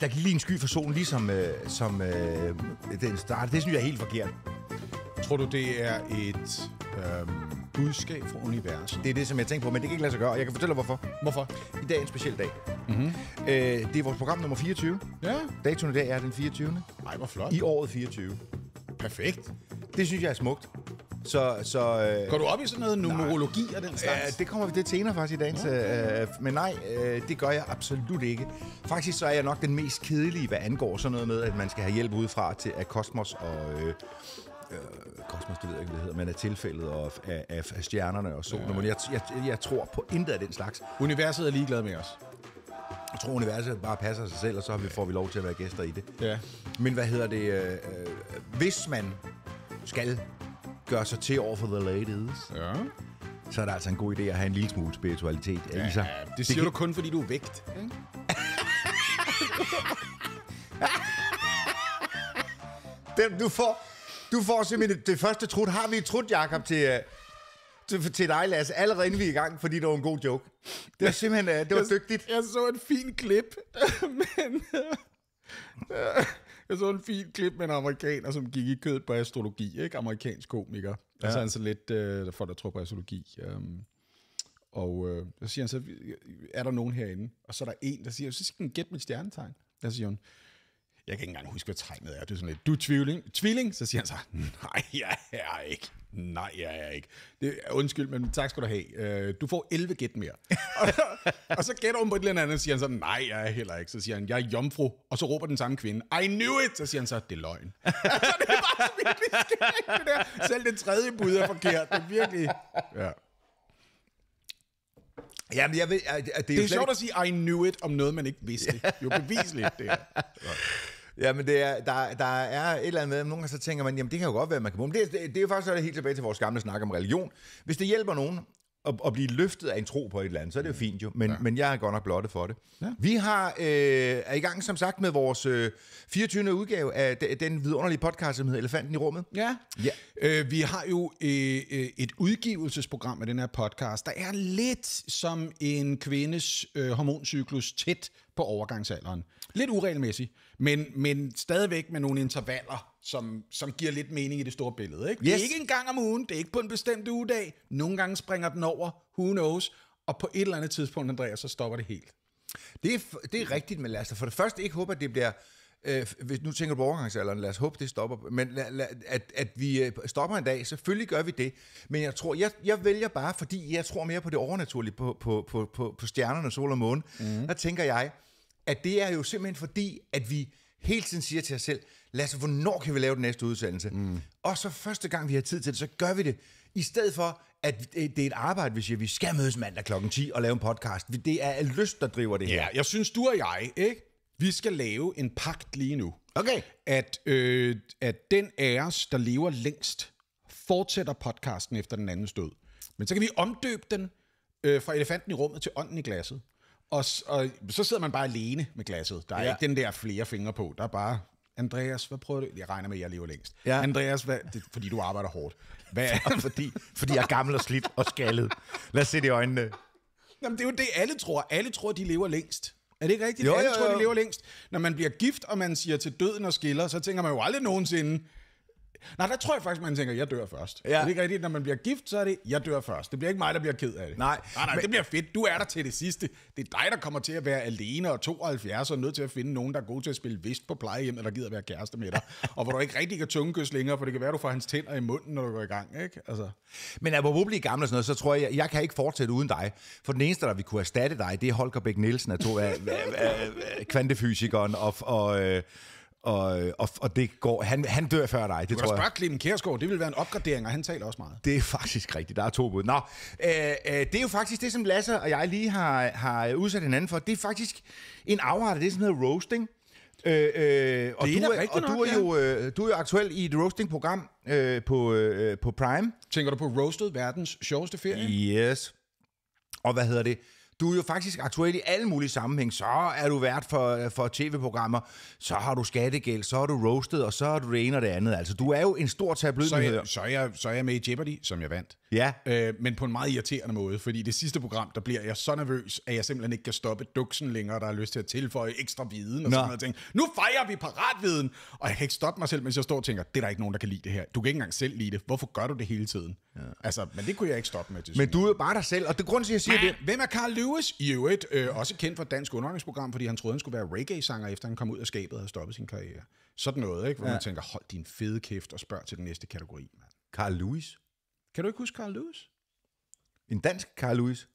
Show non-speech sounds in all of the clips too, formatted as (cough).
der gik lige en sky for solen, ligesom øh, som øh, den start. Det synes jeg er helt forkert. Tror du, det er et øh, budskab fra universet? Det er det, som jeg tænker på, men det kan ikke lade sig gøre, og jeg kan fortælle dig, hvorfor. Hvorfor? I dag er en speciel dag. Mm-hmm. Øh, det er vores program nummer 24. Ja. Datoen i dag er den 24. Nej, hvor flot. I året 24. Perfekt. Det synes jeg er smukt. Så, så, øh, Går du op i sådan noget numerologi og den slags? Ja, det kommer vi til senere faktisk i dagens. Øh, øh, men nej, øh, det gør jeg absolut ikke. Faktisk så er jeg nok den mest kedelige, hvad angår sådan noget med, at man skal have hjælp udefra til at Kosmos og... Øh, øh, kosmos, det ved jeg ikke, hvad hedder, men af tilfældet og af, af, af stjernerne og solen. Ja. Men jeg, jeg, jeg tror på intet af den slags. Universet er ligeglad med os. Jeg tror, universet bare passer sig selv, og så har vi, får vi lov til at være gæster i det. Ja. Men hvad hedder det? øh, øh hvis man skal gør sig til over for the ladies, ja. så er det altså en god idé at have en lille smule spiritualitet ja, i sig. Det siger det du kan... kun, fordi du er vægt. Ikke? (laughs) Den, du får, du får simpelthen det første trut. Har vi et trut, Jacob, til, øh, til, til dig, Lasse, allerede inden vi er i gang, fordi det var en god joke. Det var simpelthen øh, det var jeg, dygtigt. Jeg så en fin klip, (laughs) men... Øh, jeg så en fin klip med en amerikaner, som gik i kød på astrologi, ikke? Amerikansk komiker. Ja. Altså han så lidt, øh, folk der tror på astrologi. Um, og øh, så siger han så, øh, er der nogen herinde? Og så er der en, der siger, så skal den gætte mit stjernetegn. Der siger hun, jeg kan ikke engang huske, hvad tegnet er. Det er sådan lidt, du er tvilling. Tvilling? Så siger han så, nej, jeg er ikke. Nej, jeg er ikke. Det, undskyld, men tak skal du have. Øh, du får 11 gæt mere. og, (laughs) og så gætter hun på et eller andet, og siger han så, nej, jeg er heller ikke. Så siger han, jeg er jomfru. Og så råber den samme kvinde, I knew it! Så siger han så, det er løgn. (laughs) altså, det er bare virkelig der. Selv det tredje bud er forkert. Det er virkelig... Ja. men jeg ved, det er, det er jo sjovt ikke... at sige, I knew it, om noget, man ikke vidste. (laughs) Jo beviseligt, det er. Ja, men det er, der, der er et eller andet med, nogle gange så tænker man, jamen det kan jo godt være, man kan bombe. Det, det, det er jo faktisk så det helt tilbage til vores gamle snak om religion. Hvis det hjælper nogen, at, at blive løftet af en tro på et eller andet, så er det jo mm. fint jo, men, ja. men jeg er godt nok blottet for det. Ja. Vi har øh, er i gang som sagt med vores øh, 24. udgave af den vidunderlige podcast, som hedder Elefanten i rummet. Ja, ja. Øh, vi har jo øh, øh, et udgivelsesprogram af den her podcast, der er lidt som en kvindes øh, hormoncyklus tæt på overgangsalderen. Lidt uregelmæssig, men, men stadigvæk med nogle intervaller som, som giver lidt mening i det store billede. Ikke? Yes. Det er ikke en gang om ugen, det er ikke på en bestemt ugedag. Nogle gange springer den over, who knows, og på et eller andet tidspunkt, Andreas, så stopper det helt. Det er, det er rigtigt, men lad os for det første ikke håbe, at det bliver... Øh, hvis nu tænker du på overgangsalderen, lad os håbe, det stopper. Men la, la, at, at vi øh, stopper en dag, selvfølgelig gør vi det. Men jeg tror, jeg, jeg vælger bare, fordi jeg tror mere på det overnaturlige, på, på, på, på, på stjernerne, sol og måne. Mm. Der tænker jeg, at det er jo simpelthen fordi, at vi hele tiden siger til os selv, lad os, hvornår kan vi lave den næste udsendelse? Mm. Og så første gang, vi har tid til det, så gør vi det. I stedet for, at øh, det er et arbejde, vi siger, vi skal mødes mandag kl. 10 og lave en podcast. Det er lyst, der driver det her. Ja, jeg synes, du og jeg, ikke? Vi skal lave en pagt lige nu. Okay. At, øh, at den af os, der lever længst, fortsætter podcasten efter den anden død. Men så kan vi omdøbe den øh, fra elefanten i rummet til ånden i glasset. Og, og så sidder man bare alene med glasset. Der er ja. ikke den der flere fingre på. Der er bare, Andreas, hvad prøver du? Jeg regner med, at jeg lever længst. Ja. Andreas, hvad, det, fordi du arbejder hårdt. Hvad? (laughs) fordi, fordi jeg er gammel og slidt og skaldet. Lad os se det i øjnene. Jamen, det er jo det, alle tror. Alle tror, de lever længst. Er det ikke rigtigt? Jo, alle jo, jo. tror, de lever længst. Når man bliver gift, og man siger til døden og skiller, så tænker man jo aldrig nogensinde, Nej, der tror jeg faktisk, man tænker, jeg dør først. Ja. Det er ikke rigtigt, når man bliver gift, så er det, jeg dør først. Det bliver ikke mig, der bliver ked af det. Nej, nej, nej men, det bliver fedt. Du er der til det sidste. Det er dig, der kommer til at være alene og 72 og nødt til at finde nogen, der er god til at spille vist på plejehjem, der gider at være kæreste med dig. (laughs) og hvor du ikke rigtig kan tungekysse længere, for det kan være, du får hans tænder i munden, når du går i gang. Ikke? Altså. Men apropos blive gammel og sådan noget, så tror jeg, jeg kan ikke fortsætte uden dig. For den eneste, der vi kunne erstatte dig, det er Holger Bæk Nielsen, af to af, af, af, af kvantefysikeren og, og øh, og, og, og det går, han, han dør før dig, det du tror jeg. Du Clemen Kjærsgaard, det vil være en opgradering, og han taler også meget. Det er faktisk rigtigt, der er to bud. Nå, øh, øh, det er jo faktisk det, som Lasse og jeg lige har, har udsat hinanden for. Det er faktisk en afret af det, som hedder roasting. Øh, øh, og, er du, er, og nok, du, er jo, øh, du er jo aktuel i et roasting-program øh, på, øh, på Prime. Tænker du på Roasted, verdens sjoveste ferie? Yes. Og hvad hedder det? Du er jo faktisk aktuel i alle mulige sammenhæng. Så er du vært for, for tv-programmer, så har du skattegæld, så har du roasted, og så har du det ene og det andet. Altså, du er jo en stor tabloid. Så, jeg, så, er jeg, så er jeg med i Jeopardy, som jeg vandt. Ja. Øh, men på en meget irriterende måde, fordi det sidste program, der bliver jeg så nervøs, at jeg simpelthen ikke kan stoppe duksen længere, der har lyst til at tilføje ekstra viden og Nå. sådan noget. Ting. Nu fejrer vi paratviden! Og jeg kan ikke stoppe mig selv, mens jeg står og tænker, det er der ikke nogen, der kan lide det her. Du kan ikke engang selv lide det. Hvorfor gør du det hele tiden? Ja. Altså, men det kunne jeg ikke stoppe med. Men du er bare dig selv, og det grund til, at jeg siger men, det. Hvem er Karl Løv? Lewis, i øvrigt øh, også kendt for dansk underholdningsprogram, fordi han troede, han skulle være reggae-sanger, efter han kom ud af skabet og havde stoppet sin karriere. Sådan noget, ikke? hvor ja. man tænker, hold din fede kæft og spørg til den næste kategori. Mand. Carl Lewis. Kan du ikke huske Carl Lewis? En dansk Carl Lewis?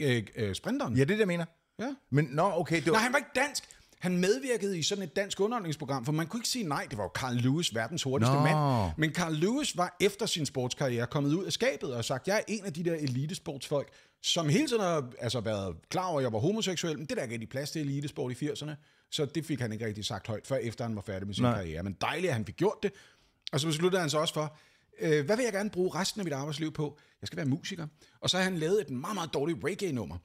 Øh, øh, sprinteren? Ja, det er det, jeg mener. Ja. Men, nå, okay. Det var... Nej, han var ikke dansk. Han medvirkede i sådan et dansk underholdningsprogram, for man kunne ikke sige nej. Det var jo Carl Lewis, verdens hurtigste no. mand. Men Carl Lewis var efter sin sportskarriere kommet ud af skabet og sagt, jeg er en af de der elitesportsfolk, som hele tiden har altså, været klar over, at jeg var homoseksuel, men det der gav de plads til elitesport i 80'erne. Så det fik han ikke rigtig sagt højt, før efter han var færdig med sin nej. karriere. Men dejligt, at han fik gjort det. Og så besluttede han sig også for, øh, hvad vil jeg gerne bruge resten af mit arbejdsliv på? Jeg skal være musiker. Og så har han lavet et meget, meget dårligt reggae-nummer.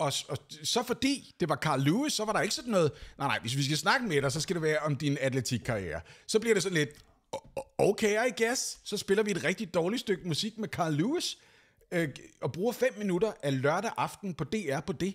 Og, og så fordi det var Carl Lewis, så var der ikke sådan noget, nej nej, hvis vi skal snakke med dig, så skal det være om din atletikkarriere. Så bliver det sådan lidt, okay I guess, så spiller vi et rigtig dårligt stykke musik med Carl Lewis, øh, og bruger fem minutter af lørdag aften på DR på det.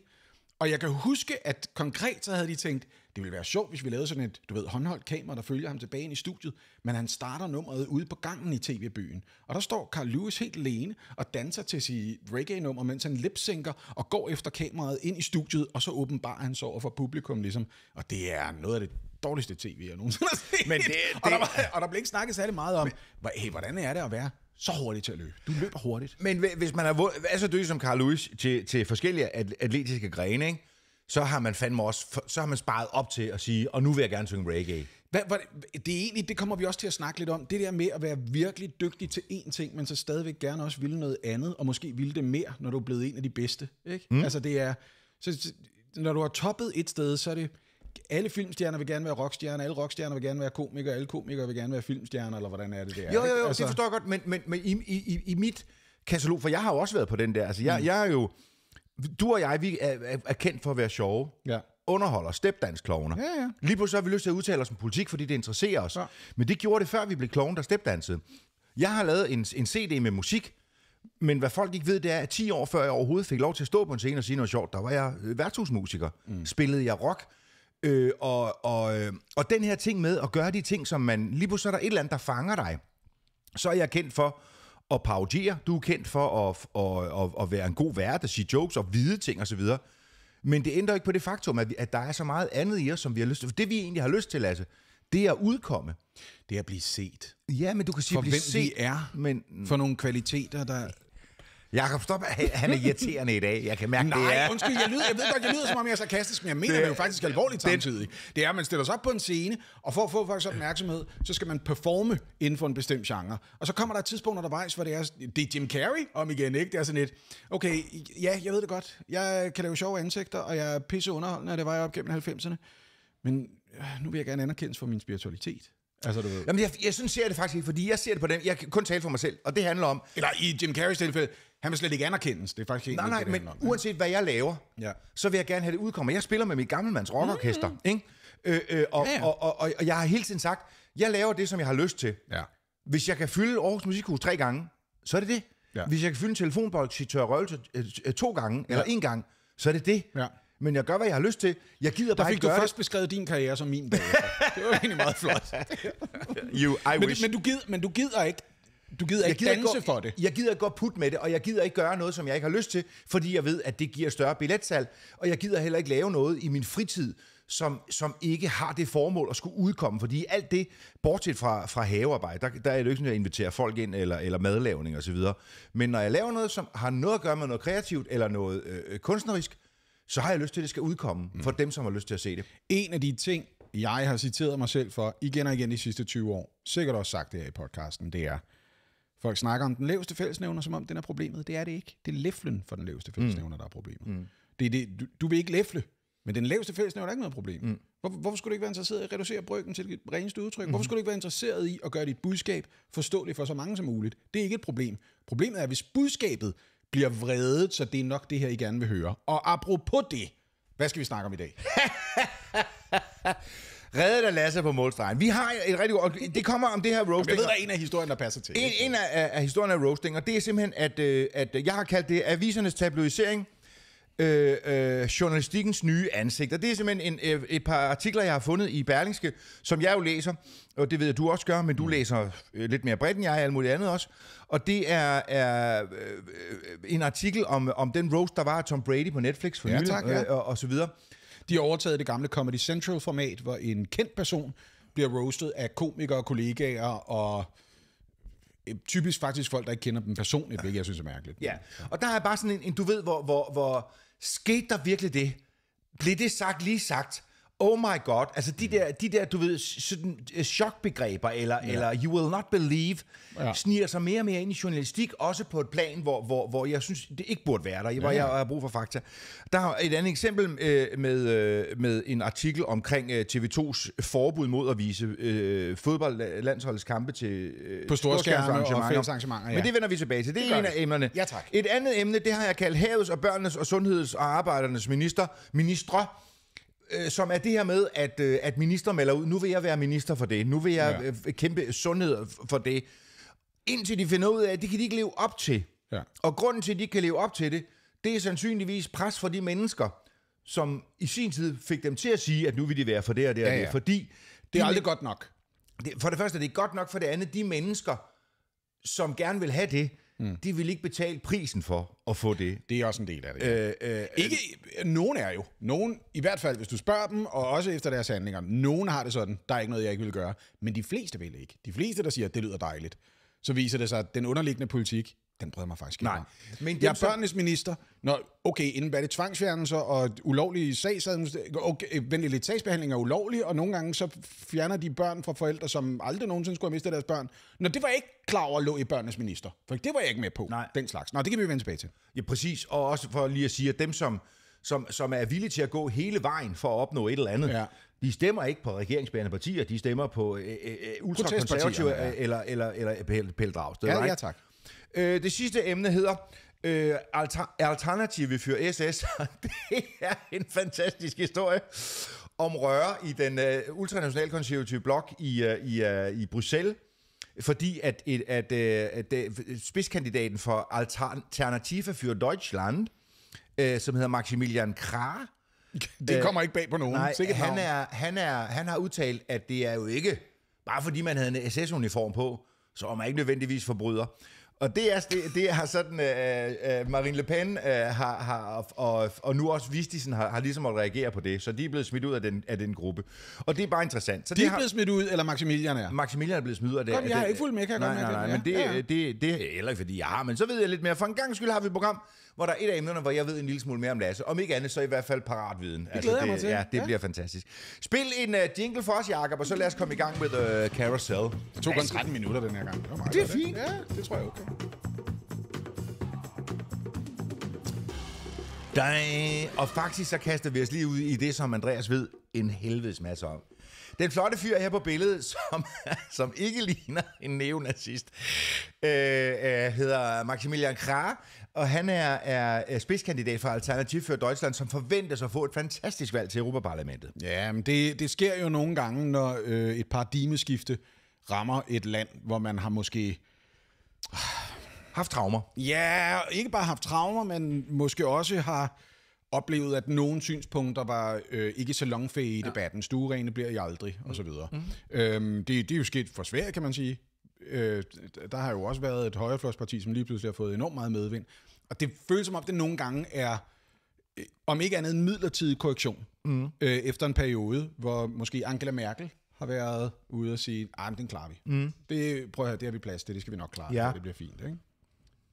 Og jeg kan huske, at konkret så havde de tænkt, det ville være sjovt, hvis vi lavede sådan et, du ved, håndholdt kamera, der følger ham tilbage ind i studiet, men han starter nummeret ude på gangen i tv-byen. Og der står Carl Lewis helt alene og danser til sit reggae-nummer, mens han lipsynker og går efter kameraet ind i studiet, og så åbenbarer han så over for publikum ligesom. Og det er noget af det dårligste tv, jeg nogensinde har set. Men det, det... Og, der var, og der blev ikke snakket særlig meget om, men... hey, hvordan er det at være så hurtigt til at løbe. Du løber hurtigt. Men hvis man altså, er, er så dygtig som Carl Lewis til, til forskellige atletiske grene, ikke? så har man fandme også, så har man sparet op til at sige, og nu vil jeg gerne synge reggae. Hvad, hvad, det er egentlig, det kommer vi også til at snakke lidt om, det der med at være virkelig dygtig til én ting, men så stadigvæk gerne også ville noget andet, og måske ville det mere, når du er blevet en af de bedste. Ikke? Mm. Altså det er, så, når du har toppet et sted, så er det, alle filmstjerner vil gerne være rockstjerner, alle rockstjerner vil gerne være komikere, alle komikere vil gerne være filmstjerner, eller hvordan er det der? Jo, jo, jo, altså... det forstår jeg godt, men, men, men i, i, i mit katalog, for jeg har jo også været på den der, altså jeg, mm. jeg er jo, du og jeg, vi er, er, er kendt for at være sjove. Ja underholder, stepdansklovner. Ja, ja. Lige pludselig har vi lyst til at udtale os om politik, fordi det interesserer os. Ja. Men det gjorde det, før vi blev klovne, der stepdansede. Jeg har lavet en, en CD med musik, men hvad folk ikke ved, det er, at 10 år før jeg overhovedet fik lov til at stå på en scene og sige noget sjovt, der var jeg øh, værtshusmusiker. Mm. Spillede jeg rock, Øh, og, og, øh, og den her ting med at gøre de ting, som man... Lige pludselig er der et eller andet, der fanger dig. Så er jeg kendt for at parodiere. Du er kendt for at, at, at, at være en god vært, at sige jokes og vide ting osv. Men det ændrer ikke på det faktum, at, vi, at der er så meget andet i os, som vi har lyst til. For det vi egentlig har lyst til, Lasse, det er at udkomme. Det er at blive set. Ja, men du kan sige, for at blive hvem set. vi er. Men, for nogle kvaliteter, der... Jakob, stop. Han er irriterende i dag. Jeg kan mærke, Nej, det er... undskyld. Jeg, lyder, jeg ved godt, jeg lyder, som om jeg er sarkastisk, men jeg mener det, det jo faktisk alvorligt det, samtidig. Det er, at man stiller sig op på en scene, og for at få folks opmærksomhed, så skal man performe inden for en bestemt genre. Og så kommer der et tidspunkt undervejs, hvor det er, det er Jim Carrey om igen, ikke? Det er sådan lidt, okay, ja, jeg ved det godt. Jeg kan lave sjove ansigter, og jeg er pisse underholdende, og det var jeg op gennem 90'erne. Men øh, nu vil jeg gerne anerkendes for min spiritualitet. Altså, du ved. Jamen, jeg, jeg synes, jeg ser det faktisk ikke, fordi jeg ser det på den. Jeg kan kun tale for mig selv, og det handler om... Eller i Jim Carreys tilfælde, han vil slet ikke anerkendes. Det er faktisk ikke nej, nej, det, men om. uanset hvad jeg laver, ja. så vil jeg gerne have det udkommet. Jeg spiller med mit gammelmands rockorkester, mm. ikke? Øh, øh, og, ja, ja. Og, og, og, og jeg har hele tiden sagt, jeg laver det, som jeg har lyst til. Ja. Hvis jeg kan fylde Aarhus Musikhus tre gange, så er det det. Ja. Hvis jeg kan fylde en telefonboks i Tør Røgelse øh, to gange, ja. eller en gang, så er det det. Ja. Men jeg gør, hvad jeg har lyst til. Jeg gider bare ikke gøre det. Der fik du først det. beskrevet din karriere som min Dag. (laughs) det var egentlig meget flot. you, I men, wish. Men, du gider, men du gider ikke du gider ikke gider danse gå, for det. Jeg gider gå put med det, og jeg gider ikke gøre noget, som jeg ikke har lyst til, fordi jeg ved, at det giver større billetsal, og jeg gider heller ikke lave noget i min fritid, som, som ikke har det formål at skulle udkomme. Fordi alt det, bortset fra, fra havearbejde, der, der er det ikke sådan, at jeg inviterer folk ind, eller, eller madlavning osv. Men når jeg laver noget, som har noget at gøre med noget kreativt, eller noget øh, øh, kunstnerisk, så har jeg lyst til, at det skal udkomme mm. for dem, som har lyst til at se det. En af de ting, jeg har citeret mig selv for igen og igen de sidste 20 år, sikkert også sagt det her i podcasten, det er, Folk snakker om den laveste fællesnævner, som om den er problemet. Det er det ikke. Det er læflen for den laveste mm. fællesnævner, mm. der er problemet. Mm. Det er det, du, du vil ikke læfle, men den laveste fællesnævner er ikke noget problem. Mm. Hvor, hvorfor skulle du ikke være interesseret i at reducere bryggen til det reneste udtryk? Mm. Hvorfor skulle du ikke være interesseret i at gøre dit budskab forståeligt for så mange som muligt? Det er ikke et problem. Problemet er, hvis budskabet bliver vredet, så det er nok det her, I gerne vil høre. Og apropos det, hvad skal vi snakke om i dag? (laughs) Reddet af Lasse på målstregen. Vi har et rigtig godt... Det kommer om det her roasting. Jamen, jeg ved, der er en af historien, der passer til. En, en af, af historien af roasting, og det er simpelthen, at, øh, at jeg har kaldt det avisernes tabloisering. Øh, øh, journalistikkens nye ansigter. Det er simpelthen en, øh, et par artikler, jeg har fundet i Berlingske, som jeg jo læser, og det ved jeg, du også gør, men du mm. læser øh, lidt mere bredt end jeg, og alt muligt andet også. Og det er, er øh, øh en artikel om, om den roast, der var af Tom Brady på Netflix for ja, nylig, ja. øh, og, og så videre. De har overtaget det gamle Comedy Central-format, hvor en kendt person bliver roastet af komikere, kollegaer og øh, typisk faktisk folk, der ikke kender dem personligt, hvilket jeg synes er mærkeligt. Ja, og der er bare sådan en, en du ved, hvor, hvor, hvor skete der virkelig det? Blev det sagt lige sagt? oh my god, altså de mm. der, de der du ved, sådan, øh, chokbegreber, eller, ja. eller you will not believe, ja. sniger sig mere og mere ind i journalistik, også på et plan, hvor, hvor, hvor jeg synes, det ikke burde være der, hvor ja. jeg har brug for fakta. Der er et andet eksempel øh, med, øh, med en artikel omkring øh, TV2's forbud mod at vise øh, fodboldlandsholdskampe til øh, på arrangementer. ja. Men det vender vi tilbage til. Det, det er en af emnerne. Ja, tak. Et andet emne, det har jeg kaldt havets og børnenes og sundheds og arbejdernes minister, ministre, øh, som er det her med, at, øh, at minister melder ud, nu vil jeg være minister for det, nu vil jeg ja. øh, kæmpe sundhed for det, indtil de finder ud af, at det kan de ikke leve op til. Ja. Og grunden til, at de ikke kan leve op til det, det er sandsynligvis pres for de mennesker, som i sin tid fik dem til at sige, at nu vil de være for det og det og ja, ja. det, fordi... Det er de, aldrig godt nok. Det, for det første, det er godt nok, for det andet, de mennesker, som gerne vil have det, Mm. De vil ikke betale prisen for at få det. Det er også en del af det. Ja. Øh, øh, øh, ikke, nogen er jo. Nogen, i hvert fald hvis du spørger dem, og også efter deres handlinger. Nogen har det sådan, der er ikke noget, jeg ikke vil gøre. Men de fleste vil ikke. De fleste, der siger, det lyder dejligt. Så viser det sig, at den underliggende politik den bryder mig faktisk ikke. Nej. Men jeg er børnenes så... minister. Nå, okay, inden er det tvangsfjernelser og ulovlige sagsadministrationer. Okay, venlig lidt, sagsbehandling er ulovlig, og nogle gange så fjerner de børn fra forældre, som aldrig nogensinde skulle have mistet deres børn. Nå, det var jeg ikke klar over lå i børnenes minister. For det var jeg ikke med på, Nej. den slags. Nå, det kan vi vende tilbage til. Ja, præcis. Og også for lige at sige, at dem, som, som, som er villige til at gå hele vejen for at opnå et eller andet, ja. De stemmer ikke på regeringsbærende partier, de stemmer på øh, øh, øh ultrakonservative ja. eller, eller, eller Pelle Dragsted. Ja, ja, tak. Øh, det sidste emne hedder øh, Alternative for SS. (laughs) det er en fantastisk historie om røre i den øh, ultranationale konservative blok i, øh, i, øh, i Bruxelles fordi at, at, øh, at, at, øh, at spidskandidaten for Alternative für Deutschland, øh, som hedder Maximilian Krah, (laughs) det øh, kommer ikke bag på nogen. Nej, Sikkert han, er, han, er, han har udtalt, at det er jo ikke, bare fordi man havde en SS-uniform på, så er man ikke nødvendigvis forbryder. Og det er det, det har sådan, øh, øh, øh, Marine Le Pen øh, har, har, og, og nu også Vistisen har, har ligesom at reagere på det, så de er blevet smidt ud af den, af den gruppe. Og det er bare interessant. Så de det er har, blevet smidt ud, eller Maximilian er? Maximilian er blevet smidt ud af det. jeg har ikke fuldt med, kan jeg nej, godt mærke nej, nej, nej, men det, ja. det, det, det er heller ikke, fordi jeg har, men så ved jeg lidt mere. For en gang skyld har vi et program, hvor der er et af emnerne, hvor jeg ved en lille smule mere om Lasse. Om ikke andet, så i hvert fald paratviden. Det altså, det, mig til. Ja, det ja. bliver fantastisk. Spil en uh, jingle for os, Jacob, og så lad os komme i gang med uh, Carousel. Det tog kun 13 minutter den her gang. Det, meget det er fint. Ja, det tror jeg okay. Dej. Og faktisk så kaster vi os lige ud i det, som Andreas ved en helvedes masse om. Den flotte fyr her på billedet, (laughs) som, som ikke ligner en neonazist, øh, øh, hedder Maximilian Krah, og han er, er spidskandidat for Alternativ for Deutschland, som forventes at få et fantastisk valg til Europaparlamentet. Ja, men det, det sker jo nogle gange, når øh, et paradigmeskifte rammer et land, hvor man har måske... haft traumer. Ja, ikke bare haft traumer, men måske også har oplevet, at nogle synspunkter var øh, ikke salonfæge i debatten. Ja. Stuerene bliver I aldrig, osv. Mm. Øhm, det, det er jo sket for svært, kan man sige øh, der har jo også været et højrefløjsparti, som lige pludselig har fået enormt meget medvind. Og det føles som om, det nogle gange er, øh, om ikke andet, en midlertidig korrektion. Mm. Øh, efter en periode, hvor måske Angela Merkel har været ude og sige, ah, men den klarer vi. Mm. Det, prøv at høre, det har vi plads til, det skal vi nok klare, ja. det bliver fint. Ikke?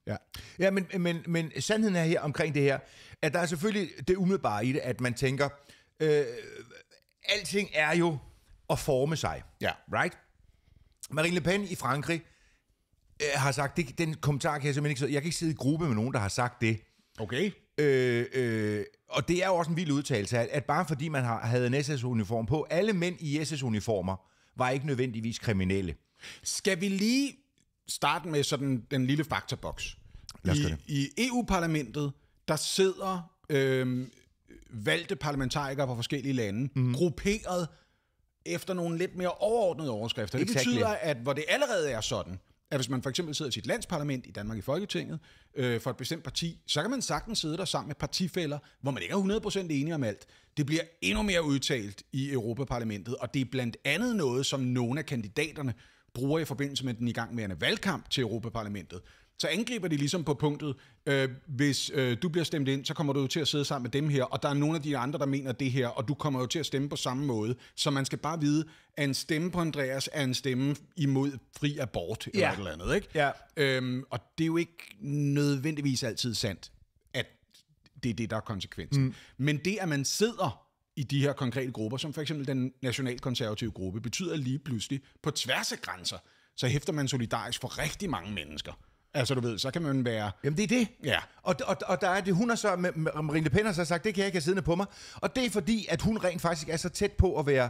Ja, ja men, men, men sandheden er her omkring det her, at der er selvfølgelig det umiddelbare i det, at man tænker, øh, alting er jo at forme sig, ja. right? Marine Le Pen i Frankrig øh, har sagt, det, den kommentar kan jeg simpelthen ikke sidde. Jeg kan ikke sidde i gruppe med nogen, der har sagt det. Okay. Øh, øh, og det er jo også en vild udtalelse, at, at bare fordi man har, havde en SS-uniform på, alle mænd i SS-uniformer var ikke nødvendigvis kriminelle. Skal vi lige starte med sådan den lille faktaboks? Lad os I, I EU-parlamentet, der sidder øh, valgte parlamentarikere fra forskellige lande, mm. grupperet efter nogle lidt mere overordnede overskrifter. Det exactly. betyder, at hvor det allerede er sådan, at hvis man for eksempel sidder i sit landsparlament i Danmark i Folketinget øh, for et bestemt parti, så kan man sagtens sidde der sammen med partifælder, hvor man ikke er 100% enige om alt. Det bliver endnu mere udtalt i Europaparlamentet, og det er blandt andet noget, som nogle af kandidaterne bruger i forbindelse med den igangværende valgkamp til Europaparlamentet, så angriber de ligesom på punktet, øh, hvis øh, du bliver stemt ind, så kommer du jo til at sidde sammen med dem her, og der er nogle af de andre, der mener det her, og du kommer jo til at stemme på samme måde. Så man skal bare vide, at en stemme på Andreas er en stemme imod fri abort, eller ja. et eller andet, ikke? Ja. Øhm, og det er jo ikke nødvendigvis altid sandt, at det er det, der er konsekvensen. Mm. Men det, at man sidder i de her konkrete grupper, som for eksempel den nationalkonservative gruppe, betyder lige pludselig på tværs af grænser, så hæfter man solidarisk for rigtig mange mennesker. Altså, du ved, så kan man være... Jamen, det er det. Ja. Og, og, og der er det, hun har så... Marine Le Pen har så sagt, det kan jeg ikke have siddende på mig. Og det er fordi, at hun rent faktisk er så tæt på at være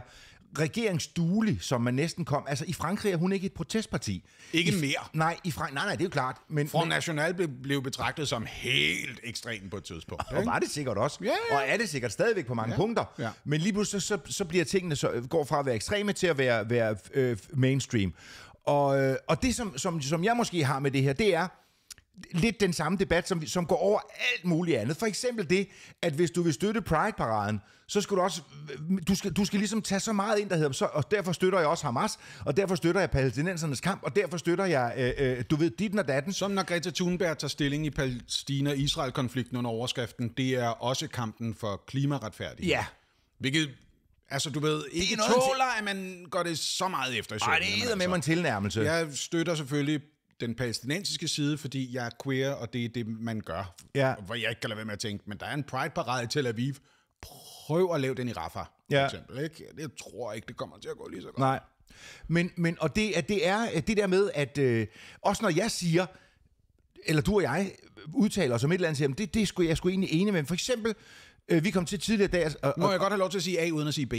regeringsduelig, som man næsten kom. Altså, i Frankrig er hun ikke et protestparti. Ikke I, mere? Nej, i Frank nej, nej, det er jo klart. Men, Front National blev, blev betragtet som helt ekstrem på et tidspunkt. Og, ikke? var det sikkert også. Ja, ja. Og er det sikkert stadigvæk på mange ja. punkter. Ja. Men lige pludselig, så, så, så bliver tingene så, går fra at være ekstreme til at være, være øh, mainstream. Og, øh, og det, som, som, som jeg måske har med det her, det er lidt den samme debat, som, som går over alt muligt andet. For eksempel det, at hvis du vil støtte Pride-paraden, så skal du også, du skal, du skal ligesom tage så meget ind, der hedder, så, og derfor støtter jeg også Hamas, og derfor støtter jeg palæstinensernes kamp, og derfor støtter jeg, øh, øh, du ved, dit og datten. Som når Greta Thunberg tager stilling i Palæstina-Israel-konflikten under overskriften, det er også kampen for klimaretfærdighed. Ja. Hvilket Altså, du ved, ikke det tåler, at man går det så meget efter i søvn. Nej, det er altså. med altså. mig en tilnærmelse. Jeg støtter selvfølgelig den palæstinensiske side, fordi jeg er queer, og det er det, man gør. Ja. Hvor jeg ikke kan lade være med at tænke, men der er en Pride-parade i Tel Aviv. Prøv at lave den i Rafah, ja. for eksempel. Ikke? Jeg tror ikke, det kommer til at gå lige så godt. Nej. Men, men og det, at det er det der med, at øh, også når jeg siger, eller du og jeg udtaler os om et eller andet, siger, det, det skulle jeg skulle egentlig enig med. For eksempel, Øh, vi kom til tidligere dag... Altså, og, Må jeg godt have lov til at sige A uden at sige B?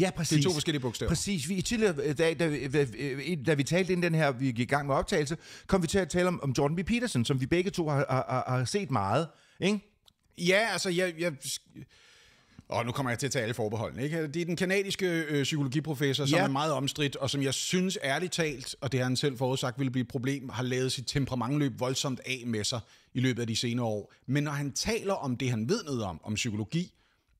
Ja, præcis. Det er to forskellige bogstaver. Præcis. Vi, I tidligere øh, dag, da, da, øh, da vi talte ind den her, vi gik i gang med optagelse, kom vi til at tale om, om Jordan B. Peterson, som vi begge to har, har, har set meget. Ikke? Ja, altså, jeg... jeg og nu kommer jeg til at tage alle forbeholdene. Ikke? Det er den kanadiske øh, psykologiprofessor, som ja. er meget omstridt, og som jeg synes ærligt talt, og det har han selv forudsagt ville blive et problem, har lavet sit temperamentløb voldsomt af med sig i løbet af de senere år. Men når han taler om det, han ved noget om, om psykologi,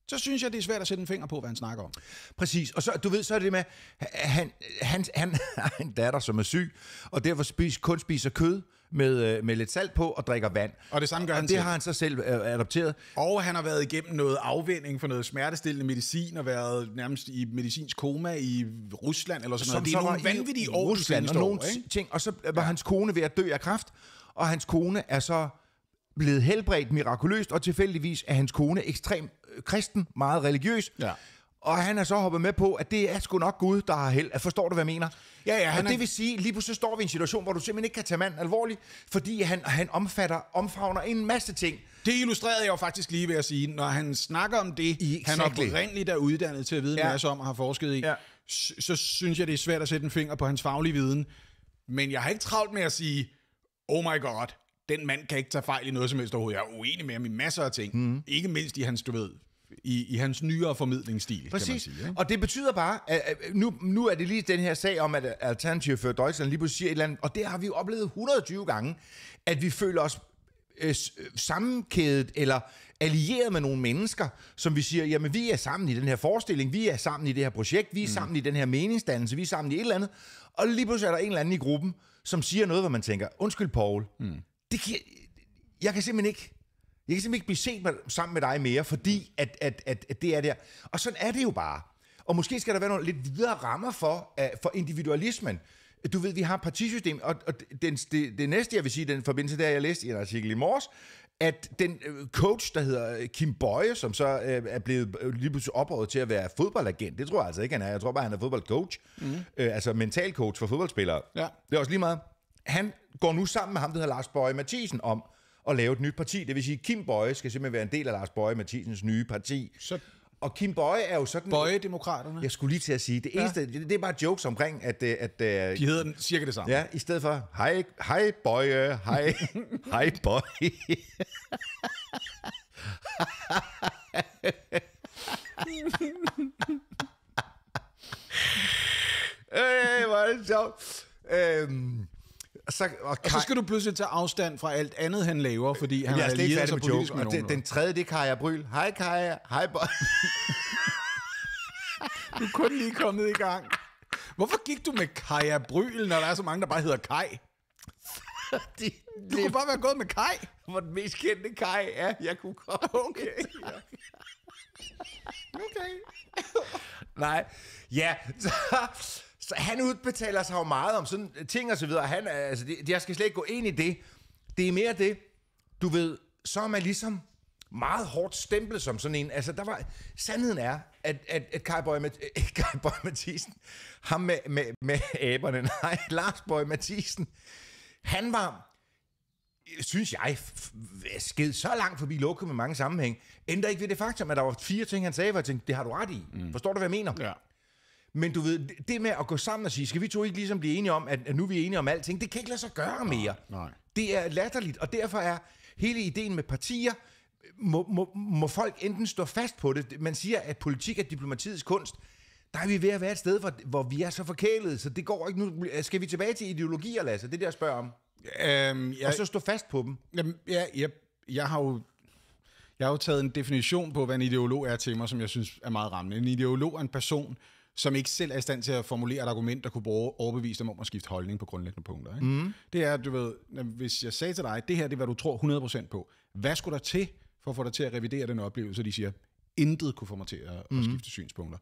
så synes jeg, det er svært at sætte en finger på, hvad han snakker om. Præcis, og så, du ved, så er det med, han, han, han (laughs) har en datter, som er syg, og derfor spis, kun spiser kød med, øh, med lidt salt på og drikker vand. Og det samme gør og han det selv. har han så selv øh, adopteret. Og han har været igennem noget afvinding for noget smertestillende medicin, og været nærmest i medicinsk koma i Rusland, eller sådan som noget. Det er nogle vanvittige år, Rusland, og, nogle år, ting, og så øh, var ja. hans kone ved at dø af kræft, og hans kone er så blevet helbredt mirakuløst, og tilfældigvis er hans kone ekstrem øh, kristen, meget religiøs. Ja. Og han er så hoppet med på, at det er sgu nok Gud, der har held. Forstår du, hvad jeg mener? Ja, ja. Han og det er... vil sige, lige pludselig står vi i en situation, hvor du simpelthen ikke kan tage manden alvorligt, fordi han, han omfatter, omfavner en masse ting. Det illustrerede jeg jo faktisk lige ved at sige, når han snakker om det, exactly. han oprindeligt er uddannet til at vide ja. en masse om og har forsket i, ja. så, så synes jeg, det er svært at sætte en finger på hans faglige viden. Men jeg har ikke travlt med at sige, oh my god, den mand kan ikke tage fejl i noget som helst overhovedet. Jeg er uenig med ham i masser af ting. Mm. Ikke mindst i hans, du ved, i, i hans nyere formidlingsstil, Præcis. kan man sige. Ikke? Og det betyder bare, at nu, nu er det lige den her sag om, at Alternative for Deutschland lige pludselig siger et eller andet, og det har vi jo oplevet 120 gange, at vi føler os øh, øh, sammenkædet eller allieret med nogle mennesker, som vi siger, jamen vi er sammen i den her forestilling, vi er sammen i det her projekt, vi er mm. sammen i den her meningsdannelse, vi er sammen i et eller andet, og lige pludselig er der en eller anden i gruppen, som siger noget, hvor man tænker, undskyld Paul, mm det kan, jeg kan simpelthen ikke... Jeg kan simpelthen ikke blive set med, sammen med dig mere, fordi at, at, at, at det er der. Og sådan er det jo bare. Og måske skal der være nogle lidt videre rammer for, uh, for individualismen. Du ved, vi har partisystem, og, og den, det, det næste, jeg vil sige den forbindelse, der jeg læste i en artikel i morges, at den øh, coach, der hedder øh, Kim Boye, som så øh, er blevet lige pludselig oprådet til at være fodboldagent, det tror jeg altså ikke, han er. Jeg tror bare, han er fodboldcoach. Mm. Øh, altså mental coach for fodboldspillere. Ja. Det er også lige meget han går nu sammen med ham, der hedder Lars Bøje Mathisen, om at lave et nyt parti. Det vil sige, Kim Bøje skal simpelthen være en del af Lars Bøje Mathisens nye parti. Så og Kim Bøje er jo sådan... Bøje-demokraterne. Jeg skulle lige til at sige, det eneste, ja. det, det er bare jokes omkring, at... Øh, at øh, De hedder den cirka det samme. Ja, i stedet for, hej, hej Bøje, hej, (laughs) hej Bøje. (laughs) Øh, hvor er det sjovt. Øhm, og så, og, Kai, og så skal du pludselig tage afstand fra alt andet, han laver, fordi han er lige ikke sig med joken. den tredje, det er Kaja Bryl. Hej Kaja, hej Bøj. (laughs) du er kun lige kommet i gang. Hvorfor gik du med Kaja Bryl, når der er så mange, der bare hedder Kai? (laughs) det, du det, kunne bare være gået med Kai. Hvor den mest kendte Kai er, jeg kunne komme. (laughs) Okay. okay. Nej, ja, så, så han udbetaler sig jo meget om sådan øh, ting og så videre. Han, øh, altså, det, jeg skal slet ikke gå ind i det. Det er mere det, du ved, så er man ligesom meget hårdt stemplet som sådan en. Altså, der var... Sandheden er, at, at, at Kai Boy, (laughs) Kai Mathisen, ham med, med, med æberne, (laughs) nej, Lars Boy Mathisen, han var, synes jeg, sked så langt forbi lukket med mange sammenhæng, ændrer ikke ved det faktum, at der var fire ting, han sagde, hvor jeg tænkte, det har du ret i. Mm. Forstår du, hvad jeg mener? Ja. Men du ved, det med at gå sammen og sige, skal vi to ikke ligesom blive enige om, at nu er vi enige om alting, det kan ikke lade sig gøre mere. Nej, nej. Det er latterligt, og derfor er hele ideen med partier, må, må, må folk enten stå fast på det, man siger, at politik er diplomatiets kunst, der er vi ved at være et sted, hvor, hvor vi er så forkælet, så det går ikke. Nu skal vi tilbage til ideologier, Lasse, det der jeg spørger om. Øhm, jeg, og så stå fast på dem. Jamen, ja, jeg, jeg har jo jeg har jo taget en definition på, hvad en ideolog er til mig, som jeg synes er meget rammende. En ideolog er en person, som ikke selv er i stand til at formulere et argument, der kunne bruge overbevise dem om at skifte holdning på grundlæggende punkter. Ikke? Mm. Det er, du ved, hvis jeg sagde til dig, det her det er, hvad du tror 100% på. Hvad skulle der til for at få dig til at revidere den oplevelse, de siger, intet kunne få mig til at, mm. at mhm. skifte synspunkter?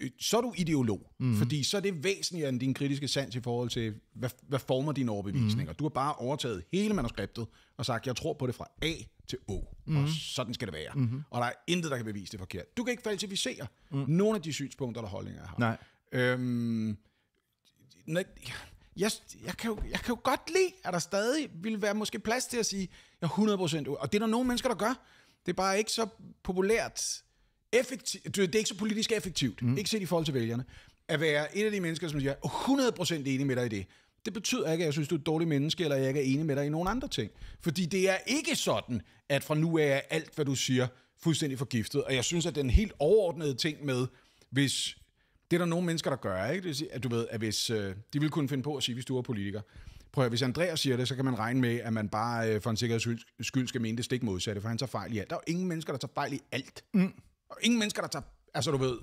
Øh, så er du ideolog, mm. fordi så er det væsentligere end din kritiske sans i forhold til, hvad, hvad former dine overbevisninger. Mm. Du har bare overtaget hele manuskriptet og sagt, jeg tror på det fra A til Å. Mm. Og mhm. sådan skal det være. Mm. Og der er intet, der kan bevise det forkert. Du kan ikke falsificere mm. nogle af de synspunkter eller holdninger, jeg har. Nej. Øhm, jeg, jeg, jeg, kan jo, jeg kan jo godt lide, at der stadig vil være måske plads til at sige, jeg er 100% Og det er der nogle mennesker, der gør. Det er bare ikke så populært, effektivt, det er ikke så politisk effektivt, mm. ikke set i forhold til vælgerne, at være et af de mennesker, som siger, 100% enig med dig i det. Det betyder ikke, at jeg synes, du er et dårligt menneske, eller jeg ikke er enig med dig i nogen andre ting. Fordi det er ikke sådan, at fra nu af er alt, hvad du siger, fuldstændig forgiftet. Og jeg synes, at den helt overordnede ting med, hvis det er der nogle mennesker, der gør, ikke? Det vil sige, at du ved, at hvis, øh, de vil kunne finde på at sige, hvis du er politiker, prøv at hvis Andreas siger det, så kan man regne med, at man bare øh, for en sikkerheds skyld skal mene det stik modsatte, for han tager fejl i alt. Der er jo ingen mennesker, der tager fejl i alt. Mm. Og ingen mennesker, der tager, altså du ved,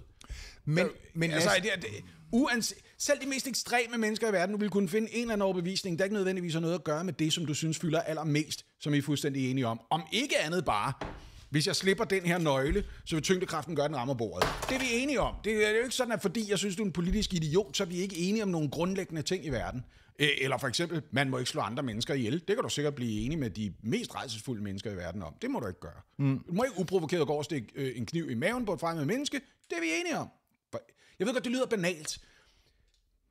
men, men altså, det, det, uanset, selv de mest ekstreme mennesker i verden vil kunne finde en eller anden overbevisning, der ikke nødvendigvis har noget at gøre med det, som du synes fylder allermest, som I er fuldstændig enige om. Om ikke andet bare, hvis jeg slipper den her nøgle, så vil tyngdekraften gøre, den rammer bordet. Det er vi enige om. Det er jo ikke sådan, at fordi jeg synes, du er en politisk idiot, så er vi ikke enige om nogle grundlæggende ting i verden. Eller for eksempel, man må ikke slå andre mennesker ihjel. Det kan du sikkert blive enig med de mest rejsesfulde mennesker i verden om. Det må du ikke gøre. Mm. Du må ikke uprovokeret gå og stikke øh, en kniv i maven på et fremmed menneske. Det er vi enige om. Jeg ved godt, det lyder banalt,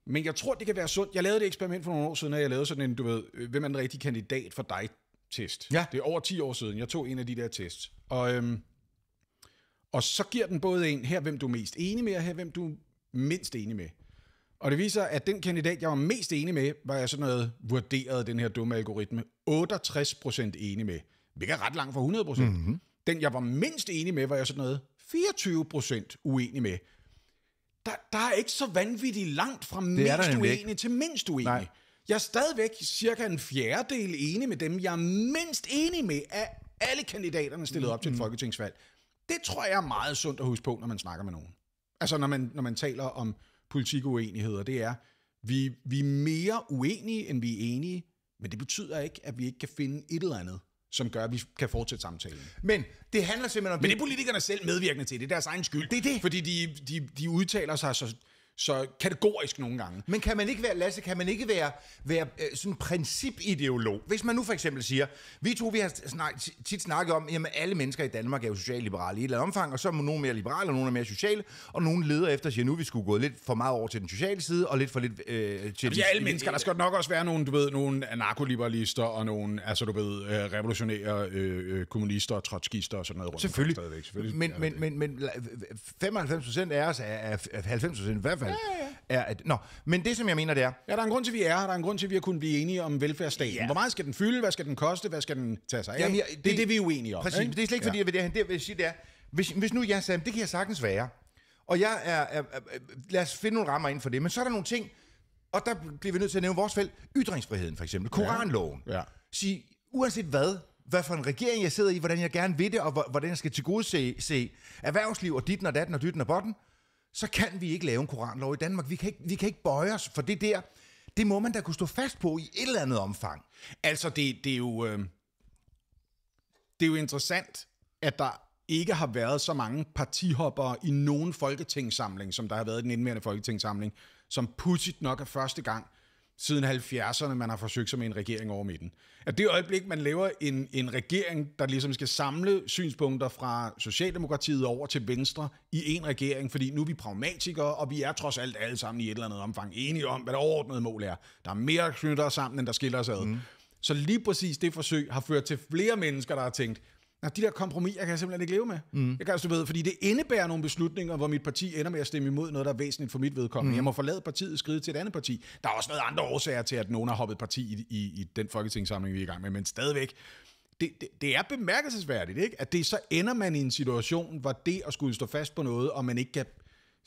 men jeg tror, det kan være sundt. Jeg lavede et eksperiment for nogle år siden, og jeg lavede sådan en, du ved, øh, hvem er den rigtige kandidat for dig test. Ja. Det er over 10 år siden, jeg tog en af de der tests. Og, øhm, og så giver den både en, her hvem du er mest enig med, og her hvem du er mindst enig med. Og det viser, at den kandidat, jeg var mest enig med, var jeg sådan noget vurderet den her dumme algoritme, 68% enig med. Hvilket er ret langt fra 100%. Mm-hmm. Den, jeg var mindst enig med, var jeg sådan noget 24 procent uenig med. Der, der er ikke så vanvittigt langt fra mindst uenig til mindst uenig. Nej. Jeg er stadigvæk cirka en fjerdedel enig med dem, jeg er mindst enig med af alle kandidaterne stillet op til et mm. folketingsvalg. Det tror jeg er meget sundt at huske på, når man snakker med nogen. Altså når man, når man taler om politikuenigheder, det er, vi, vi er mere uenige, end vi er enige, men det betyder ikke, at vi ikke kan finde et eller andet, som gør, at vi kan fortsætte samtalen. Men det handler simpelthen om... Men det er politikerne selv medvirkende til. Det er deres egen skyld. Det er det. Fordi de, de, de udtaler sig så så kategorisk nogle gange. Men kan man ikke være, Lasse, kan man ikke være, være sådan øh, sådan principideolog? Hvis man nu for eksempel siger, vi to vi har snak, tit snakket om, at alle mennesker i Danmark er jo socialliberale i et eller andet omfang, og så er nogle mere liberale, og nogle er mere sociale, og nogle leder efter siger, nu vi skulle gå lidt for meget over til den sociale side, og lidt for lidt øh, til... Ja, alle mennesker. Der skal nok også være nogle, du ved, nogle anarkoliberalister, og nogle, altså du ved, øh, revolutionære øh, øh, kommunister og trotskister og sådan noget rundt. Selvfølgelig. Stadigvæk. Selvfølgelig. Men, men, men, men 95 af os er, er 90 i hvert fald fald. Ja, ja, ja. Er, at, nå, men det, som jeg mener, det er... Ja, der er en grund til, at vi er her. Der er en grund til, at vi har kunnet blive enige om velfærdsstaten. Ja. Hvor meget skal den fylde? Hvad skal den koste? Hvad skal den tage sig af? Jamen, jeg, det, det er det, vi er uenige om. Præcis. Ikke? Det er slet ikke, fordi ja. jeg vil det Det, jeg vil sige, det er, hvis, hvis nu jeg sagde, det kan jeg sagtens være. Og jeg er, er, er... Lad os finde nogle rammer ind for det. Men så er der nogle ting, og der bliver vi nødt til at nævne vores felt. Ytringsfriheden, for eksempel. Koranloven. Ja. Ja. Sige, uanset hvad, hvad for en regering jeg sidder i, hvordan jeg gerne vil det, og hvordan jeg skal tilgodese se erhvervsliv og dit og datten og dytten og botten, så kan vi ikke lave en koranlov i Danmark. Vi kan ikke, vi kan ikke bøje os for det der. Det må man da kunne stå fast på i et eller andet omfang. Altså, det, det er jo... Øh, det er jo interessant, at der ikke har været så mange partihoppere i nogen folketingssamling, som der har været i den indværende folketingssamling, som pudsigt nok er første gang, siden 70'erne, man har forsøgt sig med en regering over midten. At det øjeblik, man laver en, en regering, der ligesom skal samle synspunkter fra Socialdemokratiet over til Venstre i en regering, fordi nu er vi pragmatikere, og vi er trods alt alle sammen i et eller andet omfang enige om, hvad det overordnede mål er. Der er mere, der sammen, end der skiller os ad. Mm. Så lige præcis det forsøg har ført til flere mennesker, der har tænkt, Nej, de der kompromiser kan jeg simpelthen ikke leve med. Mm. Jeg kan altså, du ved, fordi det indebærer nogle beslutninger, hvor mit parti ender med at stemme imod noget, der er væsentligt for mit vedkommende. Mm. Jeg må forlade partiet og skride til et andet parti. Der er også noget andre årsager til, at nogen har hoppet parti i, i, i den folketingssamling, vi er i gang med, men stadigvæk. Det, det, det er bemærkelsesværdigt, ikke? at det så ender man i en situation, hvor det at skulle stå fast på noget, og man ikke kan